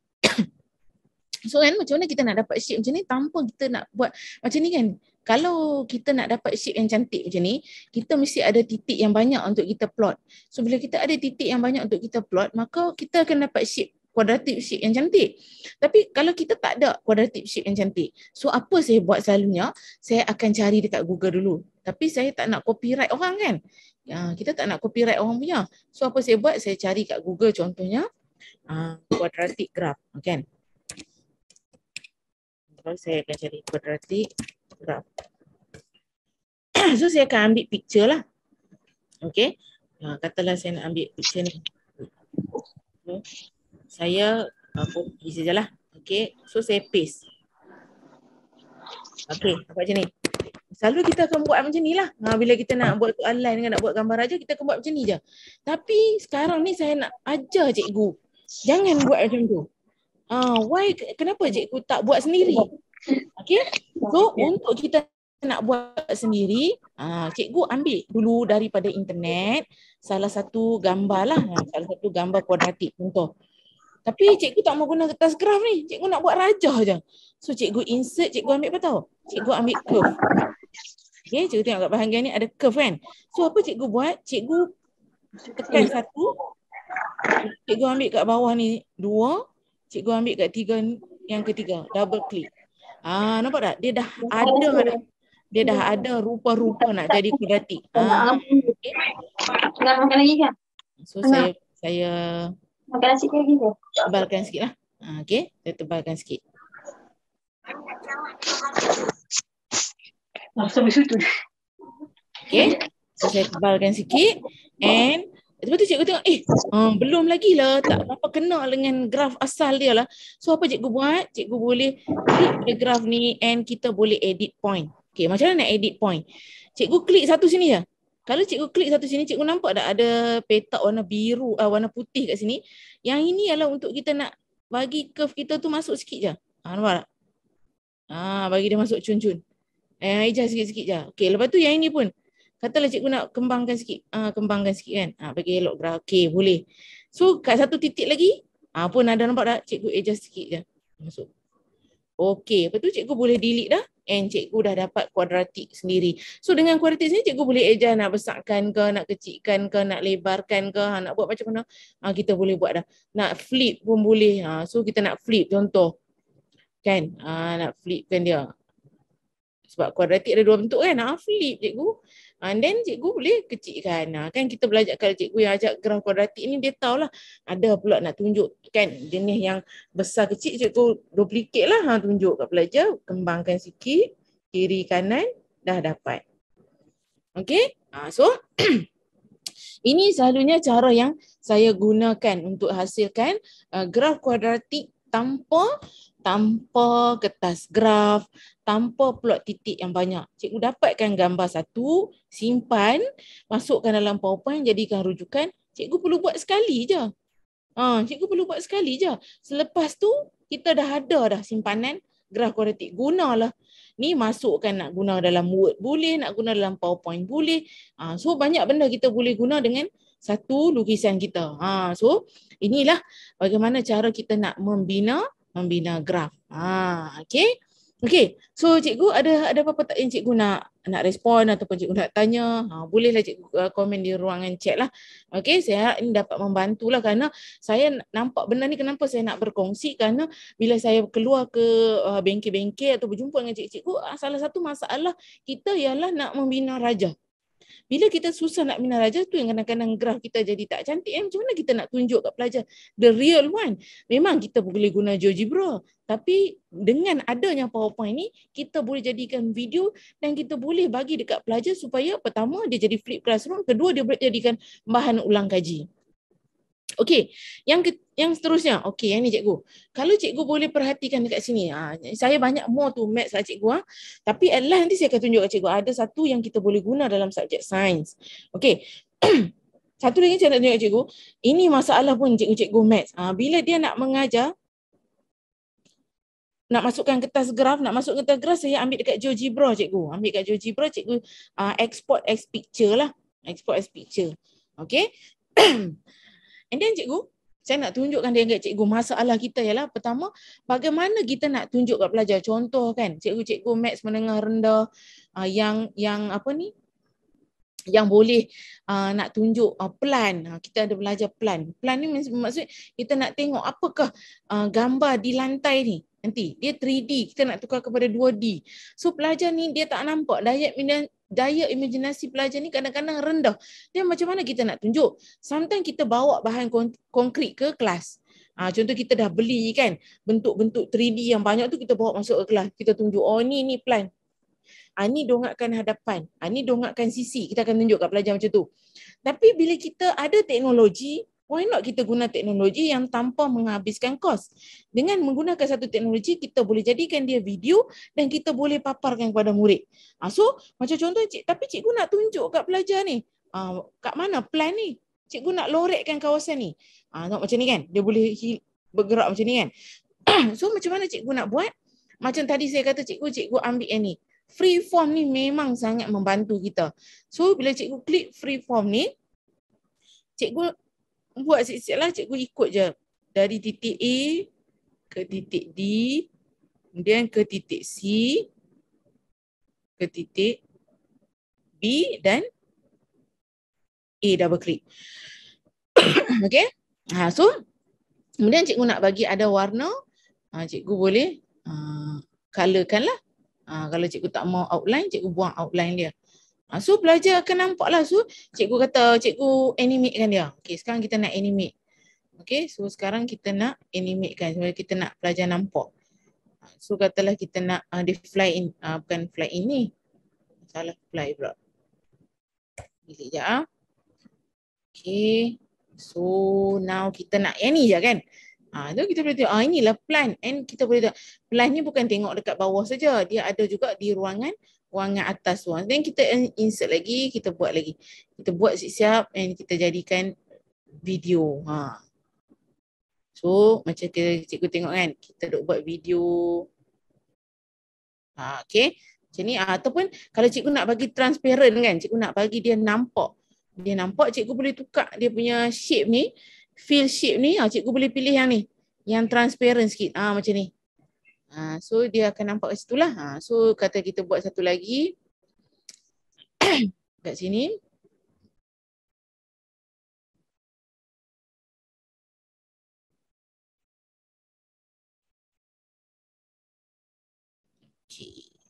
so kan macam mana kita nak dapat shape macam ni tanpa kita nak buat macam ni kan kalau kita nak dapat shape yang cantik macam ni kita mesti ada titik yang banyak untuk kita plot so bila kita ada titik yang banyak untuk kita plot maka kita akan dapat shape quadratic shape yang cantik. Tapi kalau kita tak ada quadratic shape yang cantik, so apa saya buat selalunya, saya akan cari dekat Google dulu. Tapi saya tak nak copyright orang kan? Ya kita tak nak copyright orang punya. So apa saya buat, saya cari kat Google contohnya uh, quadratic graph. Kan? Okay. saya akan cari quadratic graph. So saya akan ambil picture lah. Okay. Ah, katalah saya nak ambil picture ni. Hmm saya uh, isi je lah. okey So saya paste. Okay. Nampak macam ni. Selalu kita akan buat macam ni lah. Ha, bila kita nak buat tuan lain dengan nak buat gambar aja, kita akan buat macam ni je. Tapi sekarang ni saya nak ajar cikgu. Jangan buat macam tu. Ah, why? Kenapa cikgu tak buat sendiri? Okay. So ya. untuk kita nak buat sendiri, ah, cikgu ambil dulu daripada internet salah satu gambar lah. Ah, salah satu gambar kuadratik contoh. Tapi cikgu tak mau guna kertas graf ni. Cikgu nak buat raja je. So cikgu insert, cikgu ambil apa tau? Cikgu ambil curve. Okay, cikgu tengok kat bahagian ni ada curve kan? So apa cikgu buat? Cikgu tekan hmm. satu. Cikgu ambil kat bawah ni dua. Cikgu ambil kat tiga yang ketiga. Double click. Ah, nampak tak? Dia dah ada dah. Dia dah ada rupa-rupa nak jadi kudatik. Ah, okay. Nak lagi kan? So saya, saya Makan nasi lagi ke? Tebalkan sikit lah. Ha, ah, okay, saya tebalkan sikit. Ah, sampai situ Okay, so, saya tebalkan sikit. And Lepas tu cikgu tengok, eh um, belum lagi lah tak apa kena dengan graf asal dia lah. So apa cikgu buat? Cikgu boleh klik pada graf ni and kita boleh edit point. Okay macam mana nak edit point? Cikgu klik satu sini je. Kalau cikgu klik satu sini, cikgu nampak tak ada petak warna biru, uh, warna putih kat sini. Yang ini ialah untuk kita nak bagi curve kita tu masuk sikit je. Ha, nampak tak? Ha, bagi dia masuk cun-cun. Eh, hijau sikit-sikit je. Okay, lepas tu yang ini pun. Katalah cikgu nak kembangkan sikit. Ha, kembangkan sikit kan. Ha, bagi elok gerak. Okay, boleh. So, kat satu titik lagi, ha, pun ada nampak tak? Cikgu adjust sikit je. Masuk. Okay, lepas tu cikgu boleh delete dah and cikgu dah dapat kuadratik sendiri. So dengan kuadratik sendiri cikgu boleh eja eh, nak besarkan ke, nak kecikkan ke, nak lebarkan ke, ha, nak buat macam mana. Ha, kita boleh buat dah. Nak flip pun boleh. Ha, so kita nak flip contoh. Kan? Ha, nak flipkan dia sebab kuadratik ada dua bentuk kan. Ha, ah, flip cikgu. Ha, then cikgu boleh kecilkan. Ha, kan kita belajar kalau cikgu yang ajak graf kuadratik ni dia tahulah ada pula nak tunjuk kan jenis yang besar kecil cikgu duplicate lah ha, tunjuk kat pelajar. Kembangkan sikit kiri kanan dah dapat. Okay. Ha, so ini selalunya cara yang saya gunakan untuk hasilkan uh, graf kuadratik tanpa tanpa kertas graf, tanpa plot titik yang banyak. Cikgu dapatkan gambar satu, simpan, masukkan dalam PowerPoint, jadikan rujukan. Cikgu perlu buat sekali je. Ha, cikgu perlu buat sekali je. Selepas tu, kita dah ada dah simpanan graf kuadratik. Gunalah. Ni masukkan nak guna dalam Word boleh, nak guna dalam PowerPoint boleh. Ha, so banyak benda kita boleh guna dengan satu lukisan kita. Ha, so inilah bagaimana cara kita nak membina membina graf. Ha, okay. Okay. So cikgu ada ada apa-apa tak yang cikgu nak nak respon ataupun cikgu nak tanya. Ha, bolehlah cikgu uh, komen di ruangan chat lah. Okay. Saya harap ini dapat membantulah kerana saya nampak benda ni kenapa saya nak berkongsi kerana bila saya keluar ke uh, bengkel-bengkel atau berjumpa dengan cikgu-cikgu uh, salah satu masalah kita ialah nak membina raja bila kita susah nak minat raja tu yang kadang-kadang graf kita jadi tak cantik eh? macam mana kita nak tunjuk kat pelajar the real one memang kita boleh guna GeoGebra tapi dengan adanya powerpoint ni kita boleh jadikan video dan kita boleh bagi dekat pelajar supaya pertama dia jadi flip classroom kedua dia boleh jadikan bahan ulang kaji Okey, yang ke, yang seterusnya. Okey, yang ni cikgu. Kalau cikgu boleh perhatikan dekat sini. Ha, saya banyak more tu maths lah cikgu. Ha. Tapi at last nanti saya akan tunjuk kat lah cikgu. Ada satu yang kita boleh guna dalam subjek sains. Okey. satu lagi saya nak tunjuk kat lah cikgu. Ini masalah pun cikgu-cikgu maths. Ha, bila dia nak mengajar, nak masukkan kertas graf, nak masuk kertas graf, saya ambil dekat GeoGebra cikgu. Ambil dekat GeoGebra cikgu uh, export as picture lah. Export as picture. Okey. And then cikgu, saya nak tunjukkan dia dengan cikgu masalah kita ialah pertama bagaimana kita nak tunjuk kat pelajar contoh kan cikgu-cikgu maths menengah rendah uh, yang yang apa ni yang boleh uh, nak tunjuk uh, plan uh, kita ada belajar plan plan ni maksud kita nak tengok apakah uh, gambar di lantai ni nanti. Dia 3D, kita nak tukar kepada 2D. So pelajar ni dia tak nampak daya daya imaginasi pelajar ni kadang-kadang rendah. Dia macam mana kita nak tunjuk? Sometimes kita bawa bahan konkrit ke kelas. Ha, contoh kita dah beli kan bentuk-bentuk 3D yang banyak tu kita bawa masuk ke kelas. Kita tunjuk, oh ni ni plan. Ha, ni dongakkan hadapan. Ha, ni dongakkan sisi. Kita akan tunjuk kat pelajar macam tu. Tapi bila kita ada teknologi, why not kita guna teknologi yang tanpa menghabiskan kos? Dengan menggunakan satu teknologi, kita boleh jadikan dia video dan kita boleh paparkan kepada murid. Ha, so, macam contoh, cik, tapi cikgu nak tunjuk kat pelajar ni. Ha, kat mana plan ni? Cikgu nak lorekkan kawasan ni. Ha, tengok macam ni kan? Dia boleh bergerak macam ni kan? so, macam mana cikgu nak buat? Macam tadi saya kata cikgu, cikgu ambil yang ni. Free form ni memang sangat membantu kita. So, bila cikgu klik free form ni, cikgu buat siap-siap lah cikgu ikut je. Dari titik A ke titik D, kemudian ke titik C, ke titik B dan A double click. okay. Ha, so, kemudian cikgu nak bagi ada warna, ha, cikgu boleh uh, ha, colorkan lah. Ha, kalau cikgu tak mau outline, cikgu buang outline dia. Ha, ah, so belajar akan nampak lah. So cikgu kata cikgu animate kan dia. Okay sekarang kita nak animate. Okay so sekarang kita nak animate kan. Sebab kita nak belajar nampak. Ah, so katalah kita nak uh, dia fly in. Uh, bukan fly in ni. Salah fly pula. Bila je ah. Okay. So now kita nak yang ni je kan. Ah, tu kita boleh tengok. Ah, inilah plan. And kita boleh tengok. Plan ni bukan tengok dekat bawah saja. Dia ada juga di ruangan wangan atas tu. Then kita insert lagi, kita buat lagi. Kita buat siap-siap and kita jadikan video. Ha. So macam kita cikgu tengok kan, kita duk buat video. Ha, okay. Macam ni ah, ataupun kalau cikgu nak bagi transparent kan, cikgu nak bagi dia nampak. Dia nampak cikgu boleh tukar dia punya shape ni, fill shape ni, ha, cikgu boleh pilih yang ni. Yang transparent sikit. Ha, macam ni. Ha, so dia akan nampak macam itulah. Ha, so kata kita buat satu lagi. Kat sini.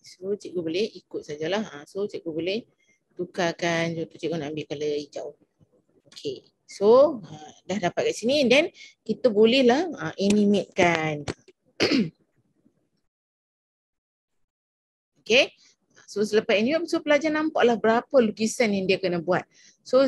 So cikgu boleh ikut sajalah. Ha, so cikgu boleh tukarkan. Contoh cikgu nak ambil color hijau. Okay. So ha, dah dapat kat sini. Then kita bolehlah ha, animatekan. Okay. Okay. So selepas ini, so pelajar nampaklah berapa lukisan yang dia kena buat. So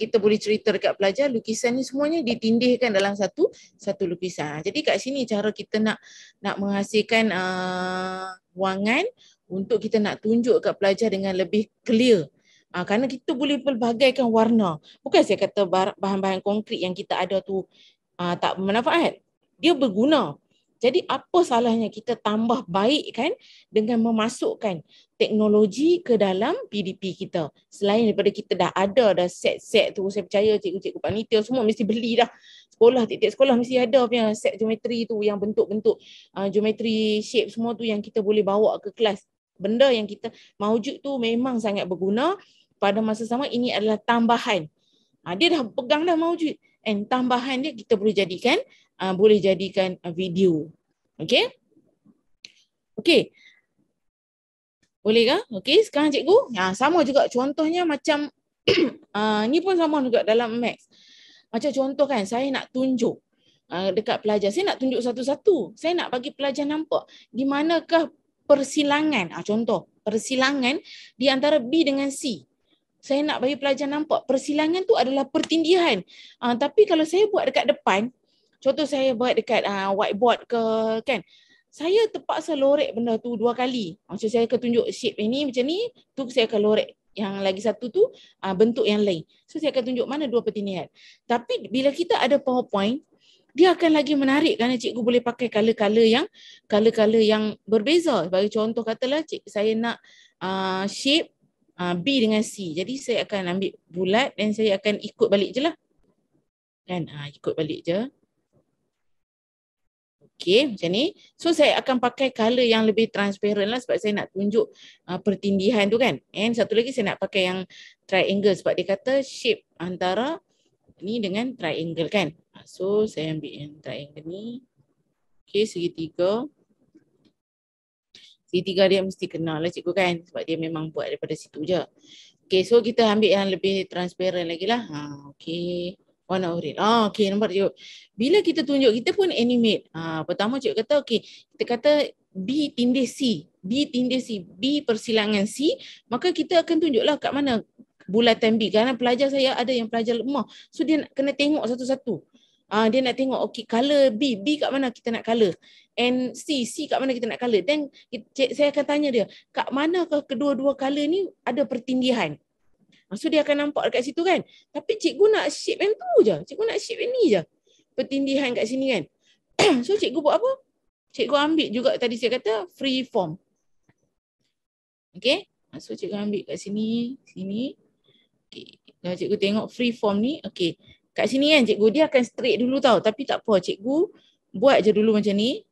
kita boleh cerita dekat pelajar lukisan ni semuanya ditindihkan dalam satu satu lukisan. Ha, jadi kat sini cara kita nak nak menghasilkan uh, ruangan untuk kita nak tunjuk kat pelajar dengan lebih clear. Ha, kerana kita boleh pelbagaikan warna. Bukan saya kata bahan-bahan konkrit yang kita ada tu uh, tak bermanfaat. Dia berguna jadi apa salahnya kita tambah baik kan dengan memasukkan teknologi ke dalam PDP kita. Selain daripada kita dah ada dah set-set tu saya percaya cikgu-cikgu panitia semua mesti beli dah. Sekolah titik sekolah mesti ada punya set geometri tu yang bentuk-bentuk uh, geometri shape semua tu yang kita boleh bawa ke kelas. Benda yang kita maujud tu memang sangat berguna pada masa sama ini adalah tambahan. Uh, dia dah pegang dah maujud and tambahan dia kita boleh jadikan uh, boleh jadikan ah, video. okay? Okay, Bolehkah? Okay, sekarang cikgu. Ha, sama juga contohnya macam uh, ni pun sama juga dalam Max. Macam contoh kan, saya nak tunjuk uh, dekat pelajar. Saya nak tunjuk satu-satu. Saya nak bagi pelajar nampak di manakah persilangan. Ha, contoh, persilangan di antara B dengan C. Saya nak bagi pelajar nampak persilangan tu adalah pertindihan. Uh, tapi kalau saya buat dekat depan, Contoh saya buat dekat uh, whiteboard ke kan saya terpaksa lorek benda tu dua kali. Macam saya akan tunjuk shape ini macam ni, tu saya akan lorek yang lagi satu tu uh, bentuk yang lain. So saya akan tunjuk mana dua peti pertinian. Tapi bila kita ada PowerPoint, dia akan lagi menarik kerana cikgu boleh pakai color-color yang color-color yang berbeza. Bagi contoh katalah cik saya nak uh, shape uh, B dengan C. Jadi saya akan ambil bulat dan saya akan ikut balik je lah. Kan? Uh, ikut balik je okey macam ni so saya akan pakai color yang lebih transparent lah sebab saya nak tunjuk uh, pertindihan tu kan and satu lagi saya nak pakai yang triangle sebab dia kata shape antara ni dengan triangle kan ah, so saya ambil yang triangle ni okey segitiga segitiga dia mesti kenal lah cikgu kan sebab dia memang buat daripada situ je okey so kita ambil yang lebih transparent lagi lah ha okey warna orange. Ah, okey nampak cikgu. Bila kita tunjuk, kita pun animate. Ah, pertama cikgu kata, okey, kita kata B tindih C. B tindih C. B persilangan C. Maka kita akan tunjuklah kat mana bulatan B. Kerana pelajar saya ada yang pelajar lemah. So dia nak, kena tengok satu-satu. Ah, dia nak tengok, okey, color B. B kat mana kita nak color. And C, C kat mana kita nak color. Then saya akan tanya dia, kat mana kedua-dua color ni ada pertindihan. Ha, so dia akan nampak dekat situ kan. Tapi cikgu nak shape yang tu je. Cikgu nak shape yang ni je. Pertindihan kat sini kan. so cikgu buat apa? Cikgu ambil juga tadi saya kata free form. Okay. Ah, so cikgu ambil kat sini. Sini. Okay. Kalau cikgu tengok free form ni. Okay. Kat sini kan cikgu dia akan straight dulu tau. Tapi tak apa cikgu. Buat je dulu macam ni.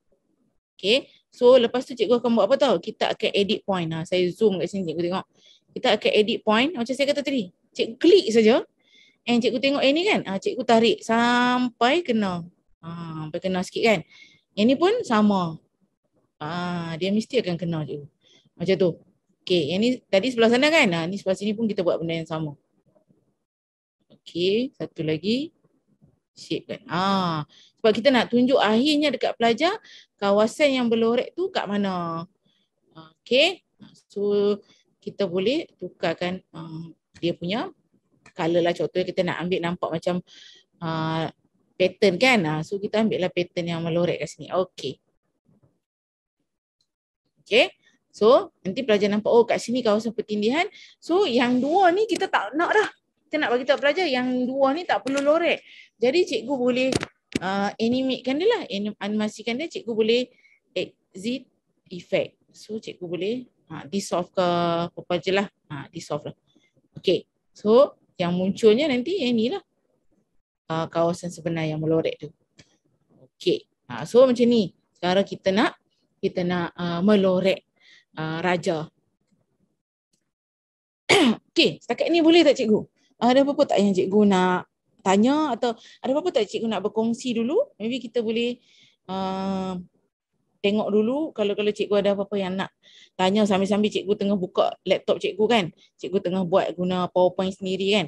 Okay. So lepas tu cikgu akan buat apa tau? Kita akan edit point. Ha. Saya zoom kat sini cikgu tengok kita akan edit point macam saya kata tadi cik klik saja and cikgu tengok yang ni kan ah cikgu tarik sampai kena ah sampai kena sikit kan yang ni pun sama ah dia mesti akan kena cikgu macam tu okey yang ni tadi sebelah sana kan ah ni sebelah sini pun kita buat benda yang sama okey satu lagi shape kan ah sebab kita nak tunjuk akhirnya dekat pelajar kawasan yang berlorek tu kat mana okey so kita boleh tukarkan uh, dia punya color lah contohnya kita nak ambil nampak macam uh, pattern kan uh, so kita ambil lah pattern yang meloret kat sini okay okey so nanti pelajar nampak oh kat sini kawasan pertindihan so yang dua ni kita tak nak dah kita nak bagi tahu pelajar yang dua ni tak perlu lorek jadi cikgu boleh uh, kan dia lah animasikan dia cikgu boleh exit effect so cikgu boleh ha, dissolve ke apa je lah. Ha, dissolve lah. Okay. So yang munculnya nanti yang eh, inilah. Ha, kawasan sebenar yang melorek tu. Okay. Ha, so macam ni. Sekarang kita nak kita nak uh, ha, melorek uh, ha, raja. okay. Setakat ni boleh tak cikgu? Ada apa-apa tak yang cikgu nak tanya atau ada apa-apa tak cikgu nak berkongsi dulu? Maybe kita boleh uh, tengok dulu kalau-kalau cikgu ada apa-apa yang nak tanya sambil-sambil cikgu tengah buka laptop cikgu kan. Cikgu tengah buat guna PowerPoint sendiri kan.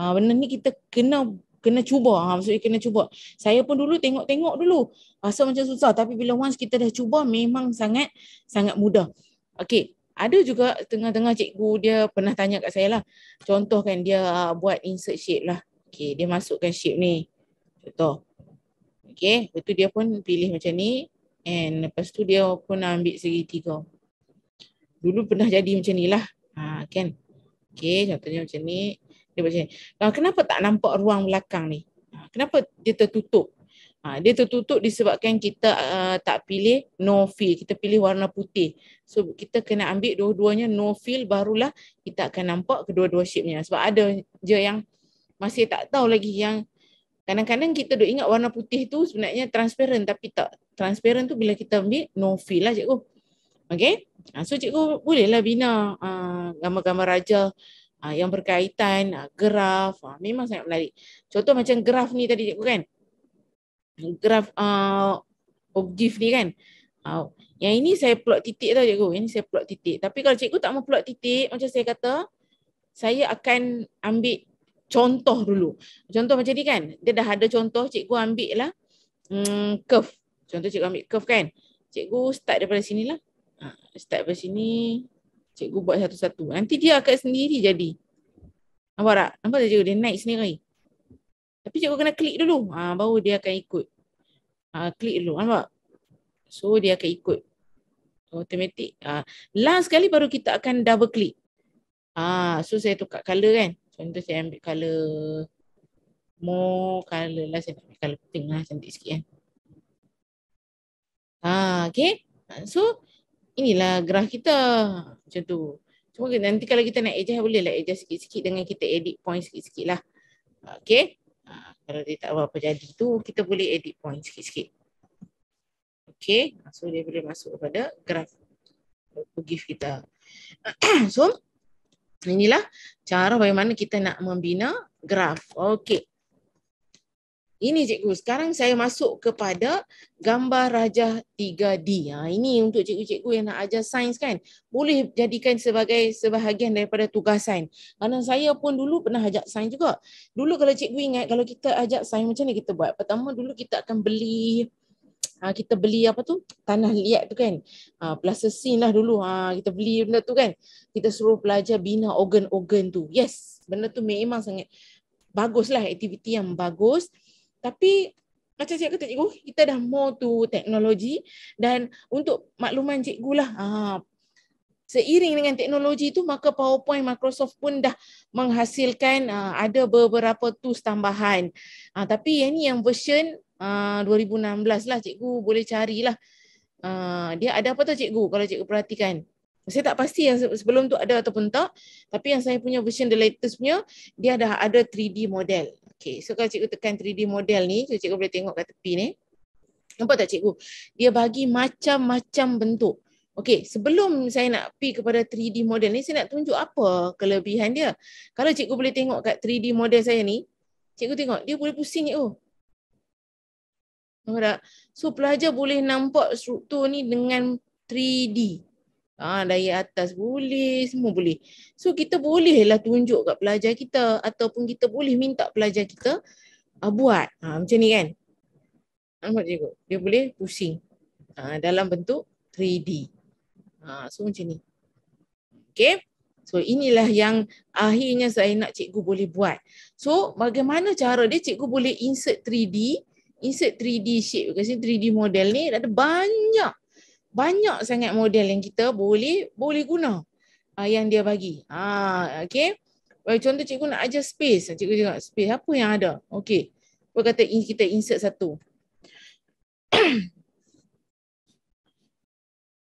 Ha, benda ni kita kena kena cuba. Ha, maksudnya kena cuba. Saya pun dulu tengok-tengok dulu. Rasa macam susah tapi bila once kita dah cuba memang sangat sangat mudah. Okay, Ada juga tengah-tengah cikgu dia pernah tanya kat saya lah. Contoh kan dia ah, buat insert shape lah. Okay, dia masukkan shape ni. betul. Okay, lepas tu dia pun pilih macam ni. And lepas tu dia pun ambil segitiga. Dulu pernah jadi macam ni lah. Ha, kan? Okay, contohnya macam ni. Dia macam ni. Ah, kenapa tak nampak ruang belakang ni? Ah, kenapa dia tertutup? Ha, dia tertutup disebabkan kita uh, tak pilih no fill. Kita pilih warna putih. So kita kena ambil dua-duanya no fill barulah kita akan nampak kedua-dua shape-nya. Sebab ada je yang masih tak tahu lagi yang kadang-kadang kita duk ingat warna putih tu sebenarnya transparent tapi tak transparent tu bila kita ambil no fill lah cikgu. Okey? Ha, ah, so cikgu bolehlah bina ah, gambar-gambar uh, raja uh, yang berkaitan uh, graf. Uh, memang sangat menarik. Contoh macam graf ni tadi cikgu kan? Graf uh, objek ni kan? Uh, yang ini saya plot titik tau cikgu. Ini saya plot titik. Tapi kalau cikgu tak mau plot titik macam saya kata, saya akan ambil contoh dulu. Contoh macam ni kan? Dia dah ada contoh cikgu ambil lah. Hmm, curve. Contoh cikgu ambil curve kan. Cikgu start daripada sini lah. Ha, start daripada sini. Cikgu buat satu-satu. Nanti dia akan sendiri jadi. Nampak tak? Nampak tak cikgu? Dia naik sendiri. Tapi cikgu kena klik dulu. Ha, baru dia akan ikut. Ha, klik dulu. Nampak? So dia akan ikut. Automatic. Ha, last sekali baru kita akan double click. Ha, so saya tukar colour kan. Contoh saya ambil colour more colour lah. Saya ambil colour pink lah. Cantik sikit kan. Ha, okay. So, inilah graf kita. Macam tu. Cuma nanti kalau kita nak adjust, boleh lah adjust sikit-sikit dengan kita edit point sikit-sikit lah. Okay. Ha, kalau dia tak apa-apa jadi tu, kita boleh edit point sikit-sikit. Okay. So, dia boleh masuk kepada graf. Give kita. so, inilah cara bagaimana kita nak membina graf. Okay ini cikgu sekarang saya masuk kepada gambar rajah 3D. Ha, ini untuk cikgu-cikgu yang nak ajar sains kan. Boleh jadikan sebagai sebahagian daripada tugas sains. Karena saya pun dulu pernah ajar sains juga. Dulu kalau cikgu ingat kalau kita ajar sains macam ni kita buat? Pertama dulu kita akan beli ha, kita beli apa tu? Tanah liat tu kan. Ha, plasticine lah dulu. Ha, kita beli benda tu kan. Kita suruh pelajar bina organ-organ tu. Yes, benda tu memang sangat baguslah aktiviti yang bagus. Tapi macam saya kata cikgu, kita dah more to teknologi dan untuk makluman cikgu lah, ha, seiring dengan teknologi tu maka PowerPoint Microsoft pun dah menghasilkan ha, ada beberapa tools tambahan. Ha, tapi yang ni yang version ha, 2016 lah cikgu boleh carilah. Ha, dia ada apa tu cikgu kalau cikgu perhatikan? Saya tak pasti yang sebelum tu ada ataupun tak. Tapi yang saya punya version the latest punya, dia dah ada 3D model. Okay, so kalau cikgu tekan 3D model ni, so cikgu boleh tengok kat tepi ni. Nampak tak cikgu? Dia bagi macam-macam bentuk. Okay, sebelum saya nak pi kepada 3D model ni, saya nak tunjuk apa kelebihan dia. Kalau cikgu boleh tengok kat 3D model saya ni, cikgu tengok, dia boleh pusing cikgu. Oh. Nampak tak? So pelajar boleh nampak struktur ni dengan 3D. Ah, dari atas boleh, semua boleh. So kita bolehlah tunjuk kat pelajar kita ataupun kita boleh minta pelajar kita uh, buat. Ah, macam ni kan? Nampak ha, cikgu? Dia boleh pusing ah, dalam bentuk 3D. Ah, so macam ni. Okay. So inilah yang akhirnya saya nak cikgu boleh buat. So bagaimana cara dia cikgu boleh insert 3D, insert 3D shape kat 3D model ni ada banyak banyak sangat model yang kita boleh boleh guna uh, yang dia bagi. Ha uh, okey. Well, contoh cikgu nak ajar space. Cikgu cakap space apa yang ada? Okey. Apa kata kita insert satu.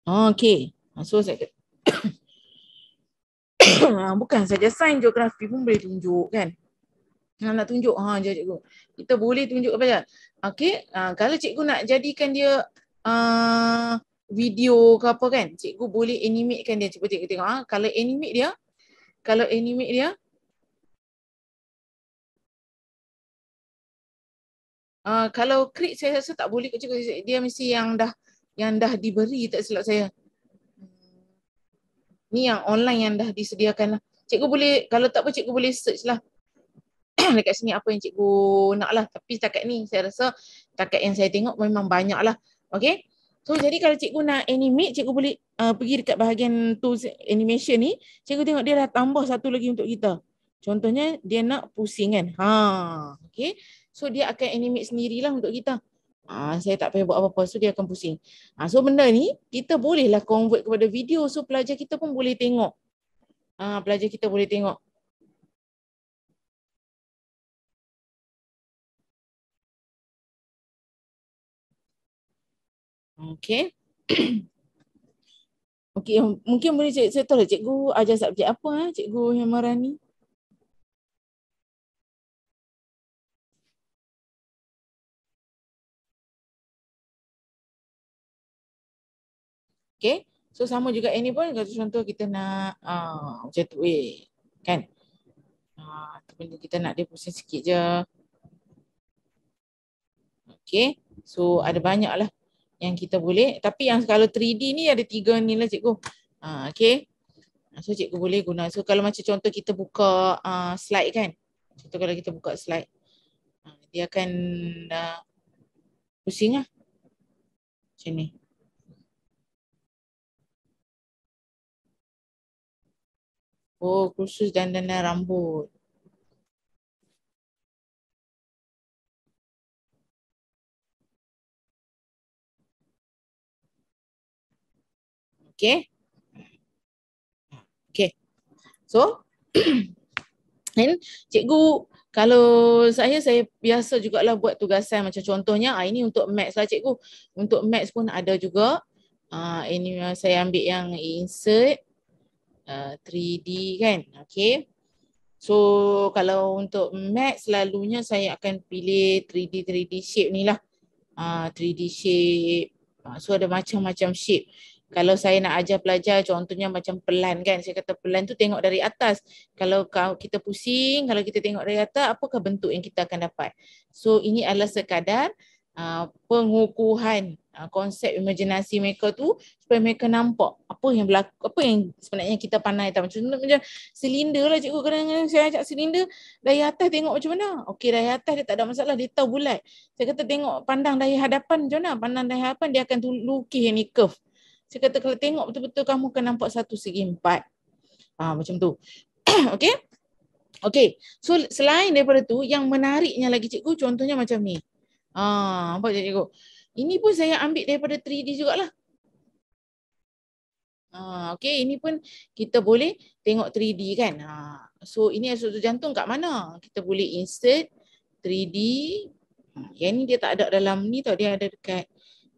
Ah, okey. Ah, so saya kata. Bukan saja sains geografi pun boleh tunjuk kan. Nak, nak tunjuk. Ha, jauh, cikgu. Kita boleh tunjuk apa saja. Okey. Uh, kalau cikgu nak jadikan dia uh, video ke apa kan cikgu boleh animate kan dia cuba tengok tengok ah, ha kalau animate dia kalau animate dia uh, kalau create saya rasa tak boleh cikgu dia mesti yang dah yang dah diberi tak silap saya ni yang online yang dah disediakan lah. cikgu boleh kalau tak apa cikgu boleh search lah dekat sini apa yang cikgu nak lah tapi setakat ni saya rasa setakat yang saya tengok memang banyak lah okay So jadi kalau cikgu nak animate, cikgu boleh uh, pergi dekat bahagian tu animation ni. Cikgu tengok dia dah tambah satu lagi untuk kita. Contohnya dia nak pusing kan. Ha, okay. So dia akan animate sendirilah untuk kita. Ha, saya tak payah buat apa-apa. So dia akan pusing. Ha, so benda ni kita bolehlah convert kepada video. So pelajar kita pun boleh tengok. Ha, pelajar kita boleh tengok. Okay, okay mungkin boleh cik, saya tahu lah, cikgu ajar subjek apa eh, cikgu ni. Okay, So sama juga ini pun kalau contoh kita nak ah uh, jetway kan. Ah uh, ataupun kita nak dia pusing sikit je. Okay, So ada banyak lah yang kita boleh. Tapi yang kalau 3D ni ada tiga ni lah cikgu. Ha, ah, okay. Ah, so cikgu boleh guna. So kalau macam contoh kita buka uh, slide kan. Contoh kalau kita buka slide. Ha, dia akan uh, pusing lah. Macam ni. Oh, kursus dandanan rambut. okay okay so then cikgu kalau saya saya biasa jugalah buat tugasan macam contohnya ah ini untuk maths lah cikgu untuk maths pun ada juga ah ini saya ambil yang insert ah 3D kan okay So kalau untuk max selalunya saya akan pilih 3D 3D shape ni lah. Uh, ah, 3D shape. Uh, so ada macam-macam shape kalau saya nak ajar pelajar contohnya macam pelan kan saya kata pelan tu tengok dari atas kalau kita pusing kalau kita tengok dari atas apakah bentuk yang kita akan dapat so ini adalah sekadar uh, pengukuhan uh, konsep imajinasi mereka tu supaya mereka nampak apa yang berlaku apa yang sebenarnya kita pandai tahu macam, macam silinder lah cikgu kadang-kadang saya ajak silinder dari atas tengok macam mana okey dari atas dia tak ada masalah dia tahu bulat saya kata tengok pandang dari hadapan macam mana pandang dari hadapan dia akan lukis yang ni curve saya kata kalau tengok betul-betul kamu akan nampak satu segi empat. Ha, macam tu. okay. Okay. So selain daripada tu, yang menariknya lagi cikgu contohnya macam ni. Ha, ah, apa cikgu? Ini pun saya ambil daripada 3D jugalah. Ha, ah, okay. Ini pun kita boleh tengok 3D kan. Ha, so ini asal tu jantung kat mana? Kita boleh insert 3D. Yang ni dia tak ada dalam ni tau. Dia ada dekat.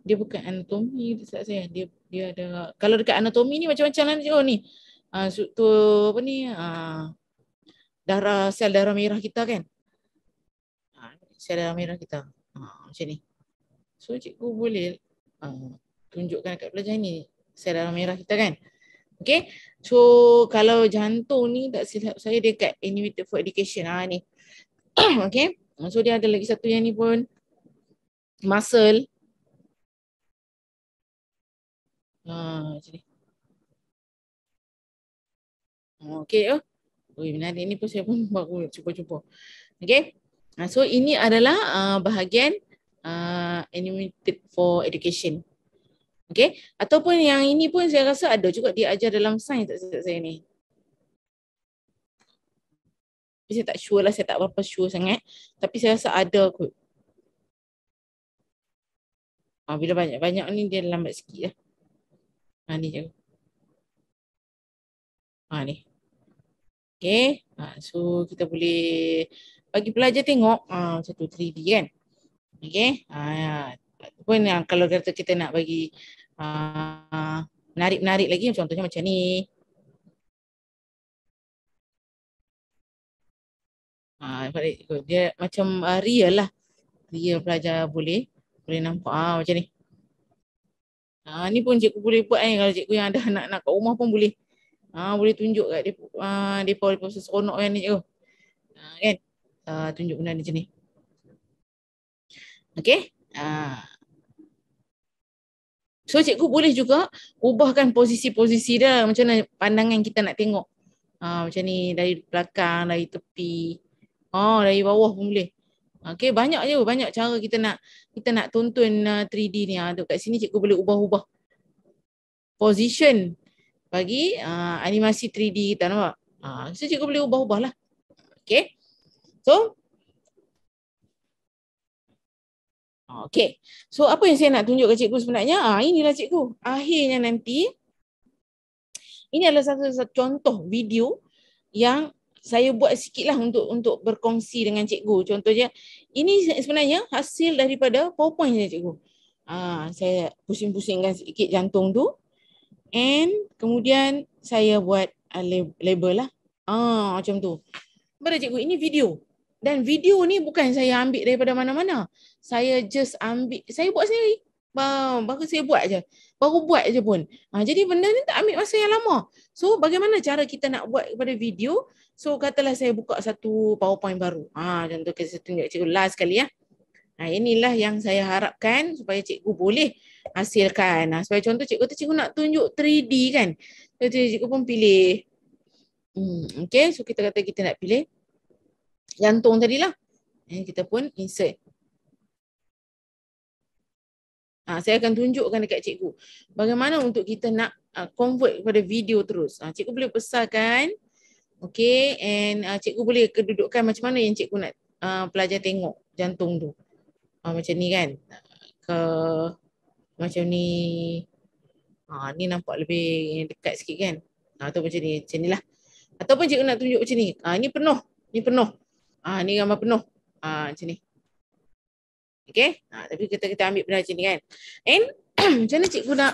Dia bukan anatomi dekat saya. Dia dia ada kalau dekat anatomi ni macam-macam lah oh, ni uh, struktur apa ni uh, darah sel darah merah kita kan uh, sel darah merah kita uh, macam ni so cikgu boleh uh, tunjukkan dekat pelajar ni sel darah merah kita kan Okay, so kalau jantung ni tak silap saya dekat Animated for Education ah ni. okay, so dia ada lagi satu yang ni pun muscle Ha, ah, hmm. okay. Oh. Ui, menarik ni pun saya pun baru cuba-cuba. Okay. Ah, so, ini adalah uh, bahagian uh, animated for education. Okay. Ataupun yang ini pun saya rasa ada juga dia ajar dalam sains tak saya, saya ni. Tapi saya tak sure lah. Saya tak berapa sure sangat. Tapi saya rasa ada kot. Ha, bila banyak-banyak ni dia lambat sikit lah. Ha ni je. Ha ni. Okay. Ha, so kita boleh bagi pelajar tengok ha, macam tu 3D kan. Okay. Ha, pun ha, kalau kata kita nak bagi ha, menarik-menarik lagi contohnya macam ni. Ha, dia macam uh, real lah. Dia pelajar boleh boleh nampak ha, macam ni. Ha, ni pun cikgu boleh buat eh. Kalau cikgu yang ada anak-anak kat rumah pun boleh. Ha, boleh tunjuk kat dia. Ha, dia pun rasa seronok kan ni cikgu. Ha, kan? Ha, tunjuk benda macam ni. Okay. Ha. So cikgu boleh juga ubahkan posisi-posisi dia. Macam mana pandangan kita nak tengok. Ha, macam ni dari belakang, dari tepi. Oh, dari bawah pun boleh. Okay banyak je banyak cara kita nak kita nak tonton uh, 3D ni. Ha ah, tu kat sini cikgu boleh ubah-ubah position bagi uh, animasi 3D kita nampak. Ha uh, so cikgu boleh ubah ubah lah. Okay. So ah, okay. So apa yang saya nak tunjuk ke cikgu sebenarnya? Ah uh, inilah cikgu. Akhirnya nanti ini adalah satu, satu contoh video yang saya buat sikitlah untuk untuk berkongsi dengan cikgu. Contohnya, ini sebenarnya hasil daripada PowerPoint saya cikgu. Ha, saya pusing-pusingkan sikit jantung tu. And kemudian saya buat ah, label lah. Ah, ha, macam tu. Pada cikgu, ini video. Dan video ni bukan saya ambil daripada mana-mana. Saya just ambil, saya buat sendiri. Baru saya buat je. Baru buat je pun. Ha, jadi benda ni tak ambil masa yang lama. So bagaimana cara kita nak buat kepada video? So katalah saya buka satu PowerPoint baru. Ha, contoh kita saya tunjuk cikgu last sekali ya. Nah ha, inilah yang saya harapkan supaya cikgu boleh hasilkan. Nah ha, supaya contoh cikgu tu cikgu nak tunjuk 3D kan. So cikgu pun pilih. Hmm, okay so kita kata kita nak pilih jantung tadilah. Eh, kita pun insert. Ha, saya akan tunjukkan dekat cikgu. Bagaimana untuk kita nak uh, convert kepada video terus. Ha, cikgu boleh besarkan. Okay, and uh, cikgu boleh kedudukan macam mana yang cikgu nak uh, pelajar tengok jantung tu. Uh, macam ni kan. Ke macam ni. Uh, ni nampak lebih dekat sikit kan. Uh, atau macam ni, macam ni lah. Ataupun cikgu nak tunjuk macam ni. Uh, ni penuh, ni penuh. Uh, ni gambar penuh. Uh, macam ni. Okay, uh, tapi kita, kita ambil benda macam ni kan. And macam mana cikgu nak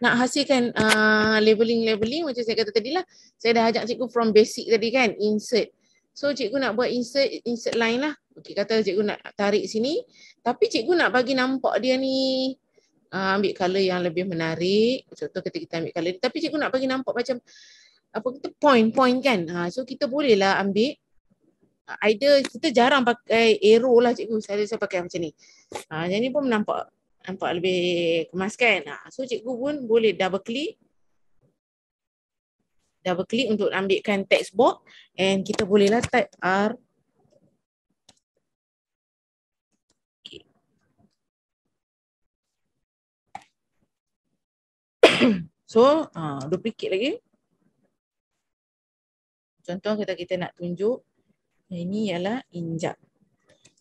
nak hasilkan uh, labeling-labeling macam saya kata tadi lah. Saya dah ajak cikgu from basic tadi kan, insert. So cikgu nak buat insert, insert line lah. Okey, kata cikgu nak tarik sini. Tapi cikgu nak bagi nampak dia ni uh, ambil color yang lebih menarik. Contoh kita kita ambil color. Tapi cikgu nak bagi nampak macam apa kita point-point kan. Ha, so kita boleh lah ambil Either kita jarang pakai arrow lah cikgu. Saya rasa pakai macam ni. Ha, yang ni pun nampak nampak lebih kemas kan. Ah, so cikgu pun boleh double click. Double click untuk ambilkan text box and kita bolehlah type R. So uh, ah, duplicate lagi Contoh kita kita nak tunjuk Ini ialah injak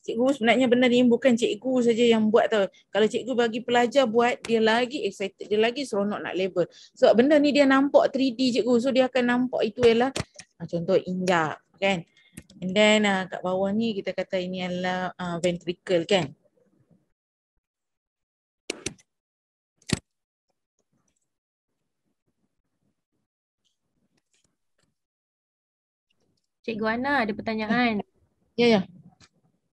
cikgu sebenarnya benda ni bukan cikgu saja yang buat tau. Kalau cikgu bagi pelajar buat, dia lagi excited, dia lagi seronok nak label. So benda ni dia nampak 3D cikgu. So dia akan nampak itu ialah ah, contoh injak kan. And then uh, kat bawah ni kita kata ini adalah uh, ah, ventricle kan. Cikgu Ana ada pertanyaan. Ya, yeah, ya. Yeah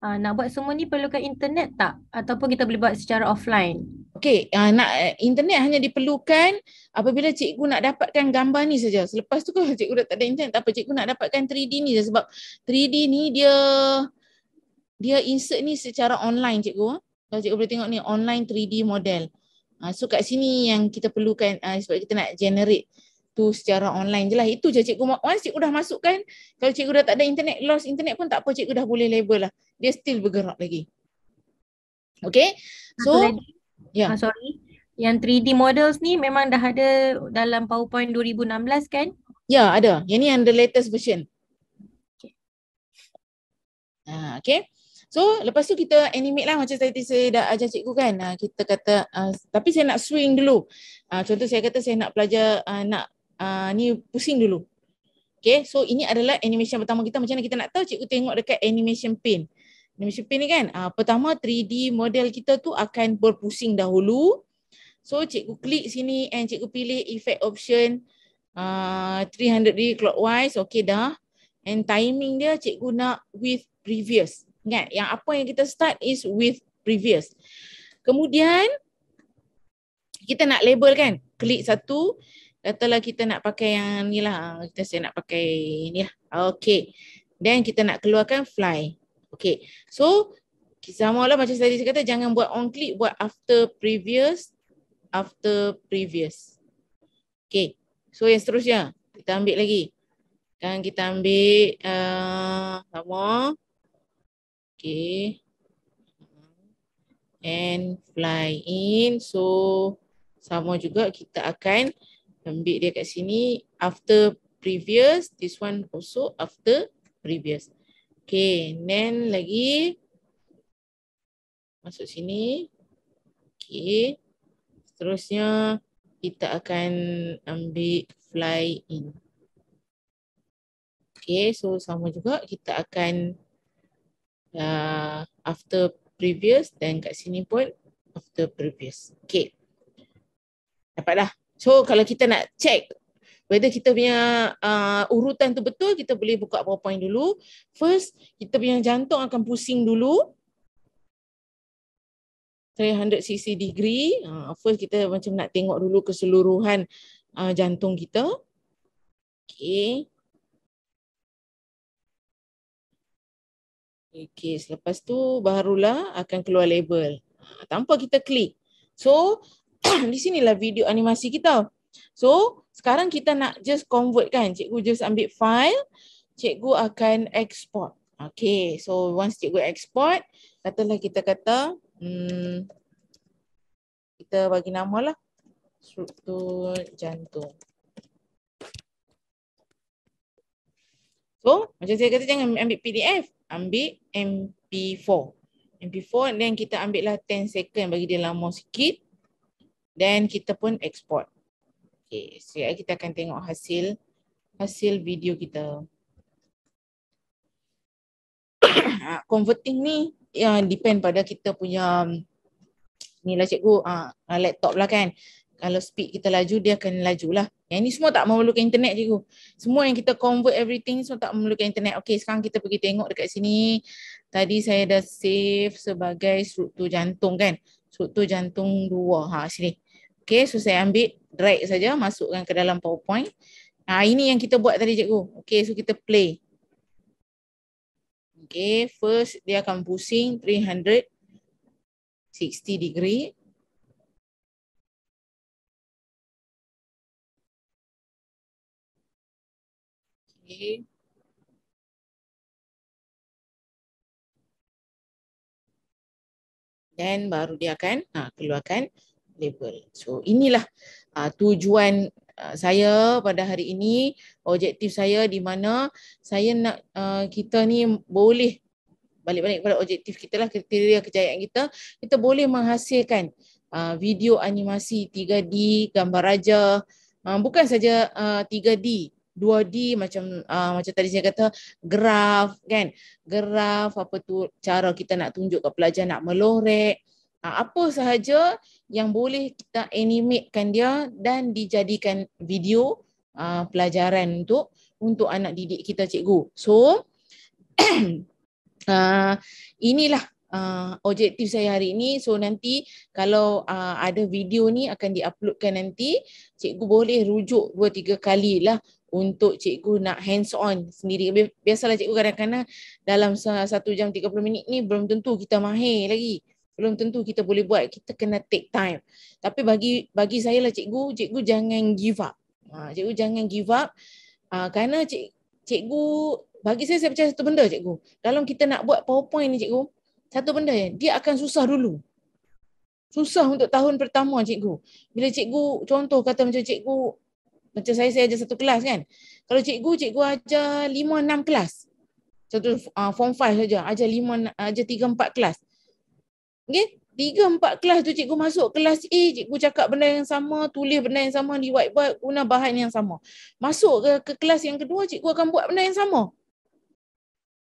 uh, nak buat semua ni perlukan internet tak ataupun kita boleh buat secara offline Okay, uh, ah, nak eh, internet hanya diperlukan apabila cikgu nak dapatkan gambar ni saja selepas tu kalau cikgu dah tak ada internet tak apa cikgu nak dapatkan 3D ni je sebab 3D ni dia dia insert ni secara online cikgu kalau cikgu boleh tengok ni online 3D model uh, so kat sini yang kita perlukan uh, sebab kita nak generate tu secara online je lah. Itu je cikgu. Once cikgu dah masukkan kalau cikgu dah tak ada internet, lost internet pun tak apa. Cikgu dah boleh label lah. Dia still bergerak lagi. Okay. So, yeah. ah, sorry. Yang 3D models ni memang dah ada dalam PowerPoint 2016 kan? Ya, yeah, ada. Yang ni yang the latest version. Okay. Ah, okay. So, lepas tu kita animate lah macam tadi saya dah ajar cikgu kan. Ah, kita kata, ah, tapi saya nak swing dulu. Ah, contoh saya kata saya nak belajar, ah, nak uh, ni pusing dulu. Okay, so ini adalah animation pertama kita. Macam mana kita nak tahu? Cikgu tengok dekat animation pin. Animation pin ni kan, uh, pertama 3D model kita tu akan berpusing dahulu. So, cikgu klik sini and cikgu pilih effect option uh, ah, 300 degree clockwise. Okay dah. And timing dia cikgu nak with previous. Ingat, yang apa yang kita start is with previous. Kemudian, kita nak label kan. Klik satu. Uh, Katalah kita nak pakai yang ni lah. Kita saya nak pakai ni lah. Okay. Then kita nak keluarkan fly. Okay. So, sama lah macam tadi saya kata, jangan buat on click, buat after previous, after previous. Okay. So, yang seterusnya, kita ambil lagi. Kan kita ambil uh, sama. Okay. And fly in. So, sama juga kita akan ambil dia kat sini after previous this one also after previous okay then lagi masuk sini okay seterusnya kita akan ambil fly in okay so sama juga kita akan uh, after previous dan kat sini pun after previous okay dapatlah. So kalau kita nak check whether kita punya uh, urutan tu betul, kita boleh buka PowerPoint dulu. First, kita punya jantung akan pusing dulu. 360 degree. Uh, first kita macam nak tengok dulu keseluruhan uh, jantung kita. Okay. Okay, selepas tu barulah akan keluar label uh, tanpa kita klik. So, di sini lah video animasi kita. So, sekarang kita nak just convert kan. Cikgu just ambil file. Cikgu akan export. Okay, so once cikgu export, katalah kita kata, hmm, kita bagi nama lah. Struktur jantung. So, macam saya kata jangan ambil PDF. Ambil MP4. MP4 dan kita ambil lah 10 second bagi dia lama sikit. Then kita pun export. Okay, so eh, kita akan tengok hasil hasil video kita. Ah, converting ni yang depend pada kita punya um, ni lah cikgu uh, laptop lah kan. Kalau speed kita laju dia akan laju lah. Yang ni semua tak memerlukan internet cikgu. Semua yang kita convert everything semua tak memerlukan internet. Okay sekarang kita pergi tengok dekat sini. Tadi saya dah save sebagai struktur jantung kan. Struktur jantung dua. Ha, sini. Okey, so saya ambil drag saja masukkan ke dalam PowerPoint. Ah ini yang kita buat tadi cikgu. Okey, so kita play. Okey, first dia akan pusing 360 degree. Okey. dan baru dia akan ha, keluarkan level. So inilah uh, tujuan uh, saya pada hari ini, objektif saya di mana saya nak uh, kita ni boleh balik-balik pada objektif kita lah, kriteria kejayaan kita, kita boleh menghasilkan uh, video animasi 3D, gambar raja, uh, bukan saja uh, 3D, 2D macam uh, macam tadi saya kata graf kan graf apa tu cara kita nak tunjuk ke pelajar nak melorek Ha, apa sahaja yang boleh kita animatekan dia dan dijadikan video ha, pelajaran untuk untuk anak didik kita cikgu. So ha, inilah objektif saya hari ini. So nanti kalau ada video ni akan diuploadkan nanti cikgu boleh rujuk 2 3 lah untuk cikgu nak hands on sendiri. Biasalah cikgu kadang-kadang dalam satu jam 30 minit ni belum tentu kita mahir lagi belum tentu kita boleh buat kita kena take time tapi bagi bagi saya lah cikgu cikgu jangan give up ha, cikgu jangan give up ha, kerana cik cikgu bagi saya saya percaya satu benda cikgu dalam kita nak buat powerpoint ni cikgu satu benda ya dia akan susah dulu susah untuk tahun pertama cikgu bila cikgu contoh kata macam cikgu macam saya saya ajar satu kelas kan kalau cikgu cikgu ajar 5 6 kelas satu uh, ah, form 5 saja ajar 5 ajar 3 4 kelas Okay? Tiga, empat kelas tu cikgu masuk kelas A, cikgu cakap benda yang sama, tulis benda yang sama, di whiteboard guna bahan yang sama. Masuk ke, ke kelas yang kedua, cikgu akan buat benda yang sama.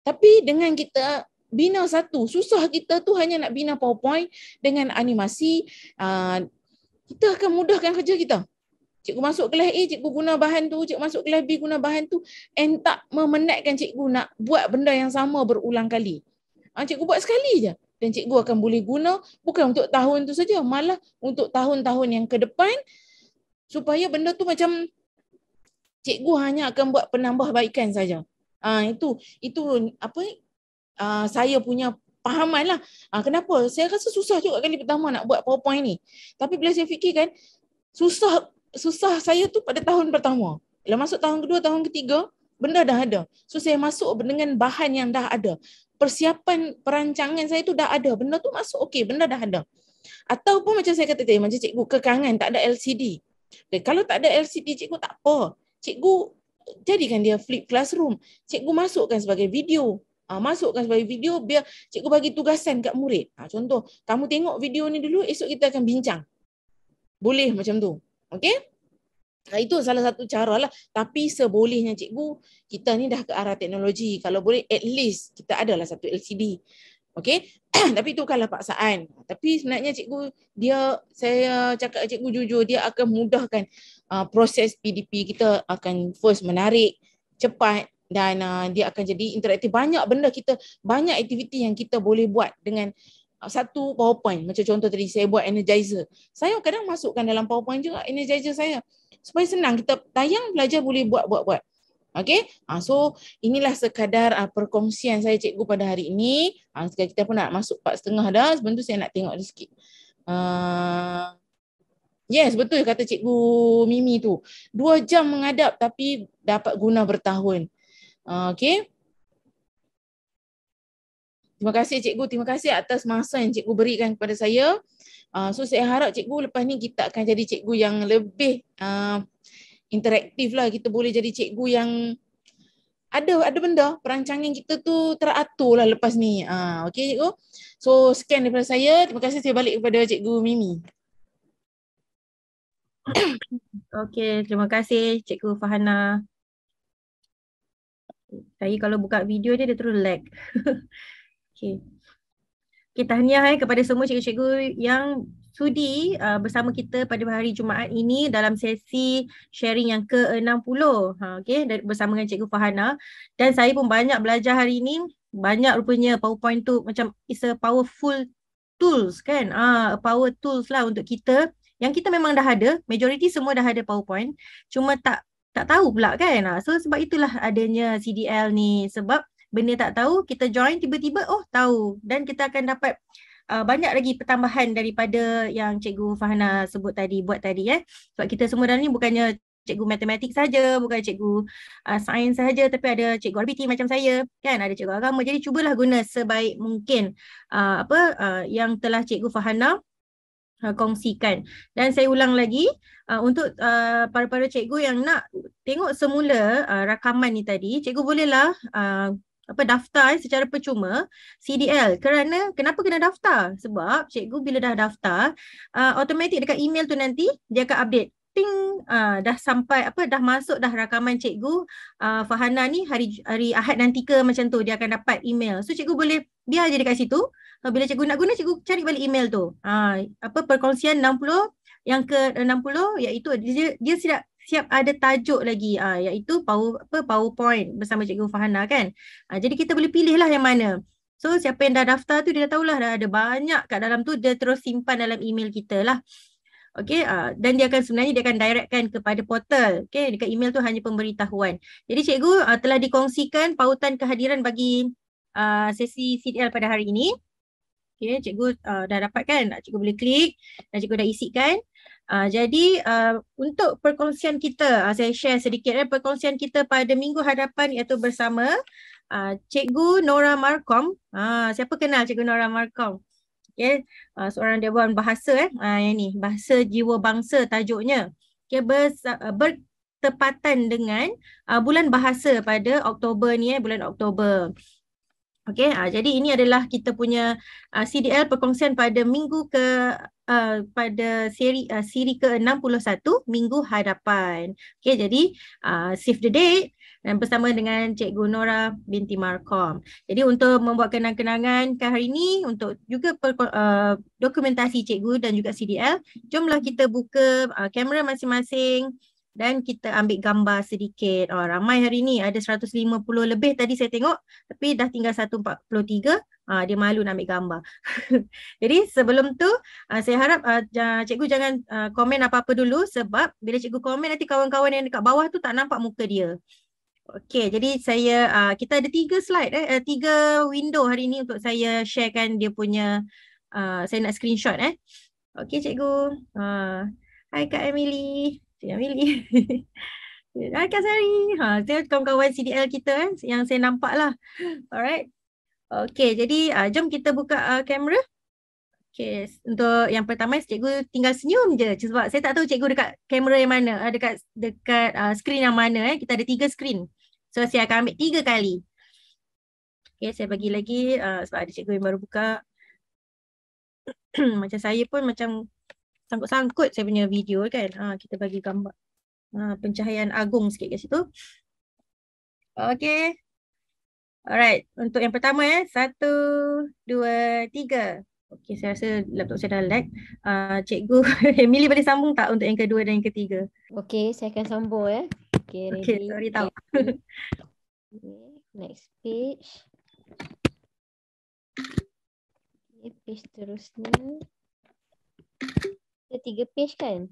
Tapi dengan kita bina satu, susah kita tu hanya nak bina PowerPoint dengan animasi, aa, ah, kita akan mudahkan kerja kita. Cikgu masuk kelas A, cikgu guna bahan tu, cikgu masuk kelas B guna bahan tu, and tak memenatkan cikgu nak buat benda yang sama berulang kali. Ha, cikgu buat sekali je dan cikgu akan boleh guna bukan untuk tahun tu saja malah untuk tahun-tahun yang ke depan supaya benda tu macam cikgu hanya akan buat penambahbaikan saja. ha, itu itu apa ha, saya punya fahamanlah. lah. ha, kenapa? Saya rasa susah juga kali pertama nak buat PowerPoint ni. Tapi bila saya fikirkan susah susah saya tu pada tahun pertama. Kalau masuk tahun kedua, tahun ketiga, benda dah ada. So saya masuk dengan bahan yang dah ada persiapan perancangan saya tu dah ada. Benda tu masuk okey, benda dah ada. Ataupun macam saya kata tadi, macam cikgu kekangan tak ada LCD. Okay, kalau tak ada LCD cikgu tak apa. Cikgu jadikan dia flip classroom. Cikgu masukkan sebagai video. Ha, masukkan sebagai video biar cikgu bagi tugasan kat murid. Ha, contoh, kamu tengok video ni dulu, esok kita akan bincang. Boleh macam tu. okay? Itu salah satu cara lah. Tapi sebolehnya cikgu, kita ni dah ke arah teknologi. Kalau boleh, at least kita adalah satu LCD. Okay? Tapi itu bukanlah paksaan. Tapi sebenarnya cikgu, dia saya cakap cikgu jujur, dia akan mudahkan uh, proses PDP kita akan first menarik, cepat dan uh, dia akan jadi interaktif. Banyak benda kita, banyak aktiviti yang kita boleh buat dengan uh, satu powerpoint. Macam contoh tadi saya buat energizer. Saya kadang masukkan dalam powerpoint juga energizer saya supaya senang kita tayang belajar boleh buat buat buat. Okey. Ha, so inilah sekadar uh, perkongsian saya cikgu pada hari ini. Ha, ah, sekarang kita pun nak masuk part setengah dah. Sebentar saya nak tengok dia sikit. Uh, yes, betul kata cikgu Mimi tu. Dua jam mengadap tapi dapat guna bertahun. Uh, Okey. Terima kasih cikgu, terima kasih atas masa yang cikgu berikan kepada saya. Uh, so saya harap cikgu lepas ni kita akan jadi cikgu yang lebih uh, interaktif lah. Kita boleh jadi cikgu yang ada ada benda perancangan kita tu teratur lah lepas ni. Uh, ah, okay cikgu. So scan daripada saya. Terima kasih saya balik kepada cikgu Mimi. Okay, terima kasih cikgu Fahana. Saya kalau buka video dia, dia terus lag. Okay. Okay, tahniah eh, kepada semua cikgu-cikgu yang sudi uh, bersama kita pada hari Jumaat ini dalam sesi sharing yang ke-60 ha, okay, dari, bersama dengan Cikgu Fahana. Dan saya pun banyak belajar hari ini, banyak rupanya PowerPoint tu macam is a powerful tools kan, ah, a power tools lah untuk kita yang kita memang dah ada, majority semua dah ada PowerPoint, cuma tak tak tahu pula kan. Ha, so sebab itulah adanya CDL ni, sebab benda tak tahu kita join tiba-tiba oh tahu dan kita akan dapat uh, banyak lagi pertambahan daripada yang cikgu Fahana sebut tadi buat tadi eh sebab kita semua dalam ni bukannya cikgu matematik saja bukan cikgu uh, sains saja tapi ada cikgu RBT macam saya kan ada cikgu agama jadi cubalah guna sebaik mungkin uh, apa uh, yang telah cikgu Fahana uh, kongsikan. Dan saya ulang lagi uh, untuk uh, para-para cikgu yang nak tengok semula uh, rakaman ni tadi, cikgu bolehlah uh, apa daftar eh, secara percuma CDL kerana kenapa kena daftar sebab cikgu bila dah daftar uh, automatik dekat email tu nanti dia akan update ting uh, dah sampai apa dah masuk dah rakaman cikgu uh, Fahana ni hari hari Ahad nanti ke macam tu dia akan dapat email so cikgu boleh biar je dekat situ so, uh, bila cikgu nak guna cikgu cari balik email tu uh, apa perkongsian 60 yang ke 60 iaitu dia dia silap siap ada tajuk lagi uh, iaitu power, apa, PowerPoint bersama Cikgu Fahana kan. Uh, jadi kita boleh pilih lah yang mana. So siapa yang dah daftar tu dia dah tahulah dah ada banyak kat dalam tu dia terus simpan dalam email kita lah. Okay uh, dan dia akan sebenarnya dia akan directkan kepada portal. Okay dekat email tu hanya pemberitahuan. Jadi Cikgu uh, telah dikongsikan pautan kehadiran bagi uh, sesi CDL pada hari ini. Okay, cikgu uh, dah dapatkan, cikgu boleh klik dan cikgu dah isikan. Uh, jadi uh, untuk perkongsian kita, uh, saya share sedikit eh, perkongsian kita pada minggu hadapan iaitu bersama uh, Cikgu Nora Markom. Uh, siapa kenal Cikgu Nora Markom? Okay. Uh, seorang Dewan Bahasa, eh. uh, yang ini, Bahasa Jiwa Bangsa tajuknya. Okay, bers- bertepatan dengan uh, bulan bahasa pada Oktober ni, eh, bulan Oktober. Okey, uh, jadi ini adalah kita punya uh, ah, CDL perkongsian pada minggu ke uh, pada siri uh, siri ke-61 minggu hadapan. Okey, jadi uh, save the date dan bersama dengan Cikgu Nora binti Markom. Jadi untuk membuat kenang-kenangan ke hari ini untuk juga per, uh, dokumentasi Cikgu dan juga CDL, jomlah kita buka uh, kamera masing-masing dan kita ambil gambar sedikit. Oh, ramai hari ni ada 150 lebih tadi saya tengok tapi dah tinggal 143. Ah, dia malu nak ambil gambar. Jadi sebelum tu ah, saya harap ah, cikgu jangan ah, komen apa-apa dulu sebab bila cikgu komen nanti kawan-kawan yang dekat bawah tu tak nampak muka dia. Okey, jadi saya uh, kita ada tiga slide eh uh, tiga window hari ini untuk saya sharekan dia punya uh, saya nak screenshot eh. Okey cikgu. Ha. Uh, hai Kak Emily. Tidak pilih, Hai Kasari. Ha, itu kawan-kawan CDL kita eh, yang saya nampak lah. Alright. Okay, jadi uh, jom kita buka uh, kamera. Okay, untuk yang pertama cikgu tinggal senyum je sebab saya tak tahu cikgu dekat kamera yang mana, uh, dekat dekat uh, skrin yang mana. Eh. Kita ada tiga skrin. So saya akan ambil tiga kali. Okay, saya bagi lagi uh, sebab ada cikgu yang baru buka. macam saya pun macam sangkut-sangkut saya punya video kan. Ha, kita bagi gambar ha, pencahayaan agung sikit kat situ. Okay. Alright. Untuk yang pertama eh. Satu, dua, tiga. Okay saya rasa laptop saya dah lag. Uh, cikgu Emily boleh sambung tak untuk yang kedua dan yang ketiga? Okay saya akan sambung eh. Okay, ready. okay sorry tau. Okay. Next page. Okay, page terusnya ke tiga page kan?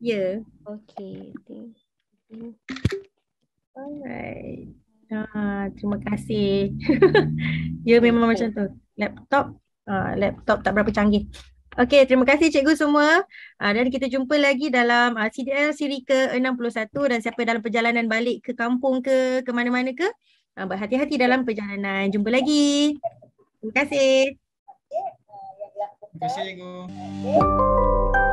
Ya. Yeah. Okay. Alright. Ah, terima kasih. ya yeah, memang okay. macam tu. Laptop. Ah, laptop tak berapa canggih. Okay, terima kasih cikgu semua. Uh, dan kita jumpa lagi dalam uh, ah, CDL siri ke-61 dan siapa dalam perjalanan balik ke kampung ke, ke mana-mana ke, uh, berhati-hati dalam perjalanan. Jumpa lagi. Terima kasih. Terima kasih cikgu. Okay.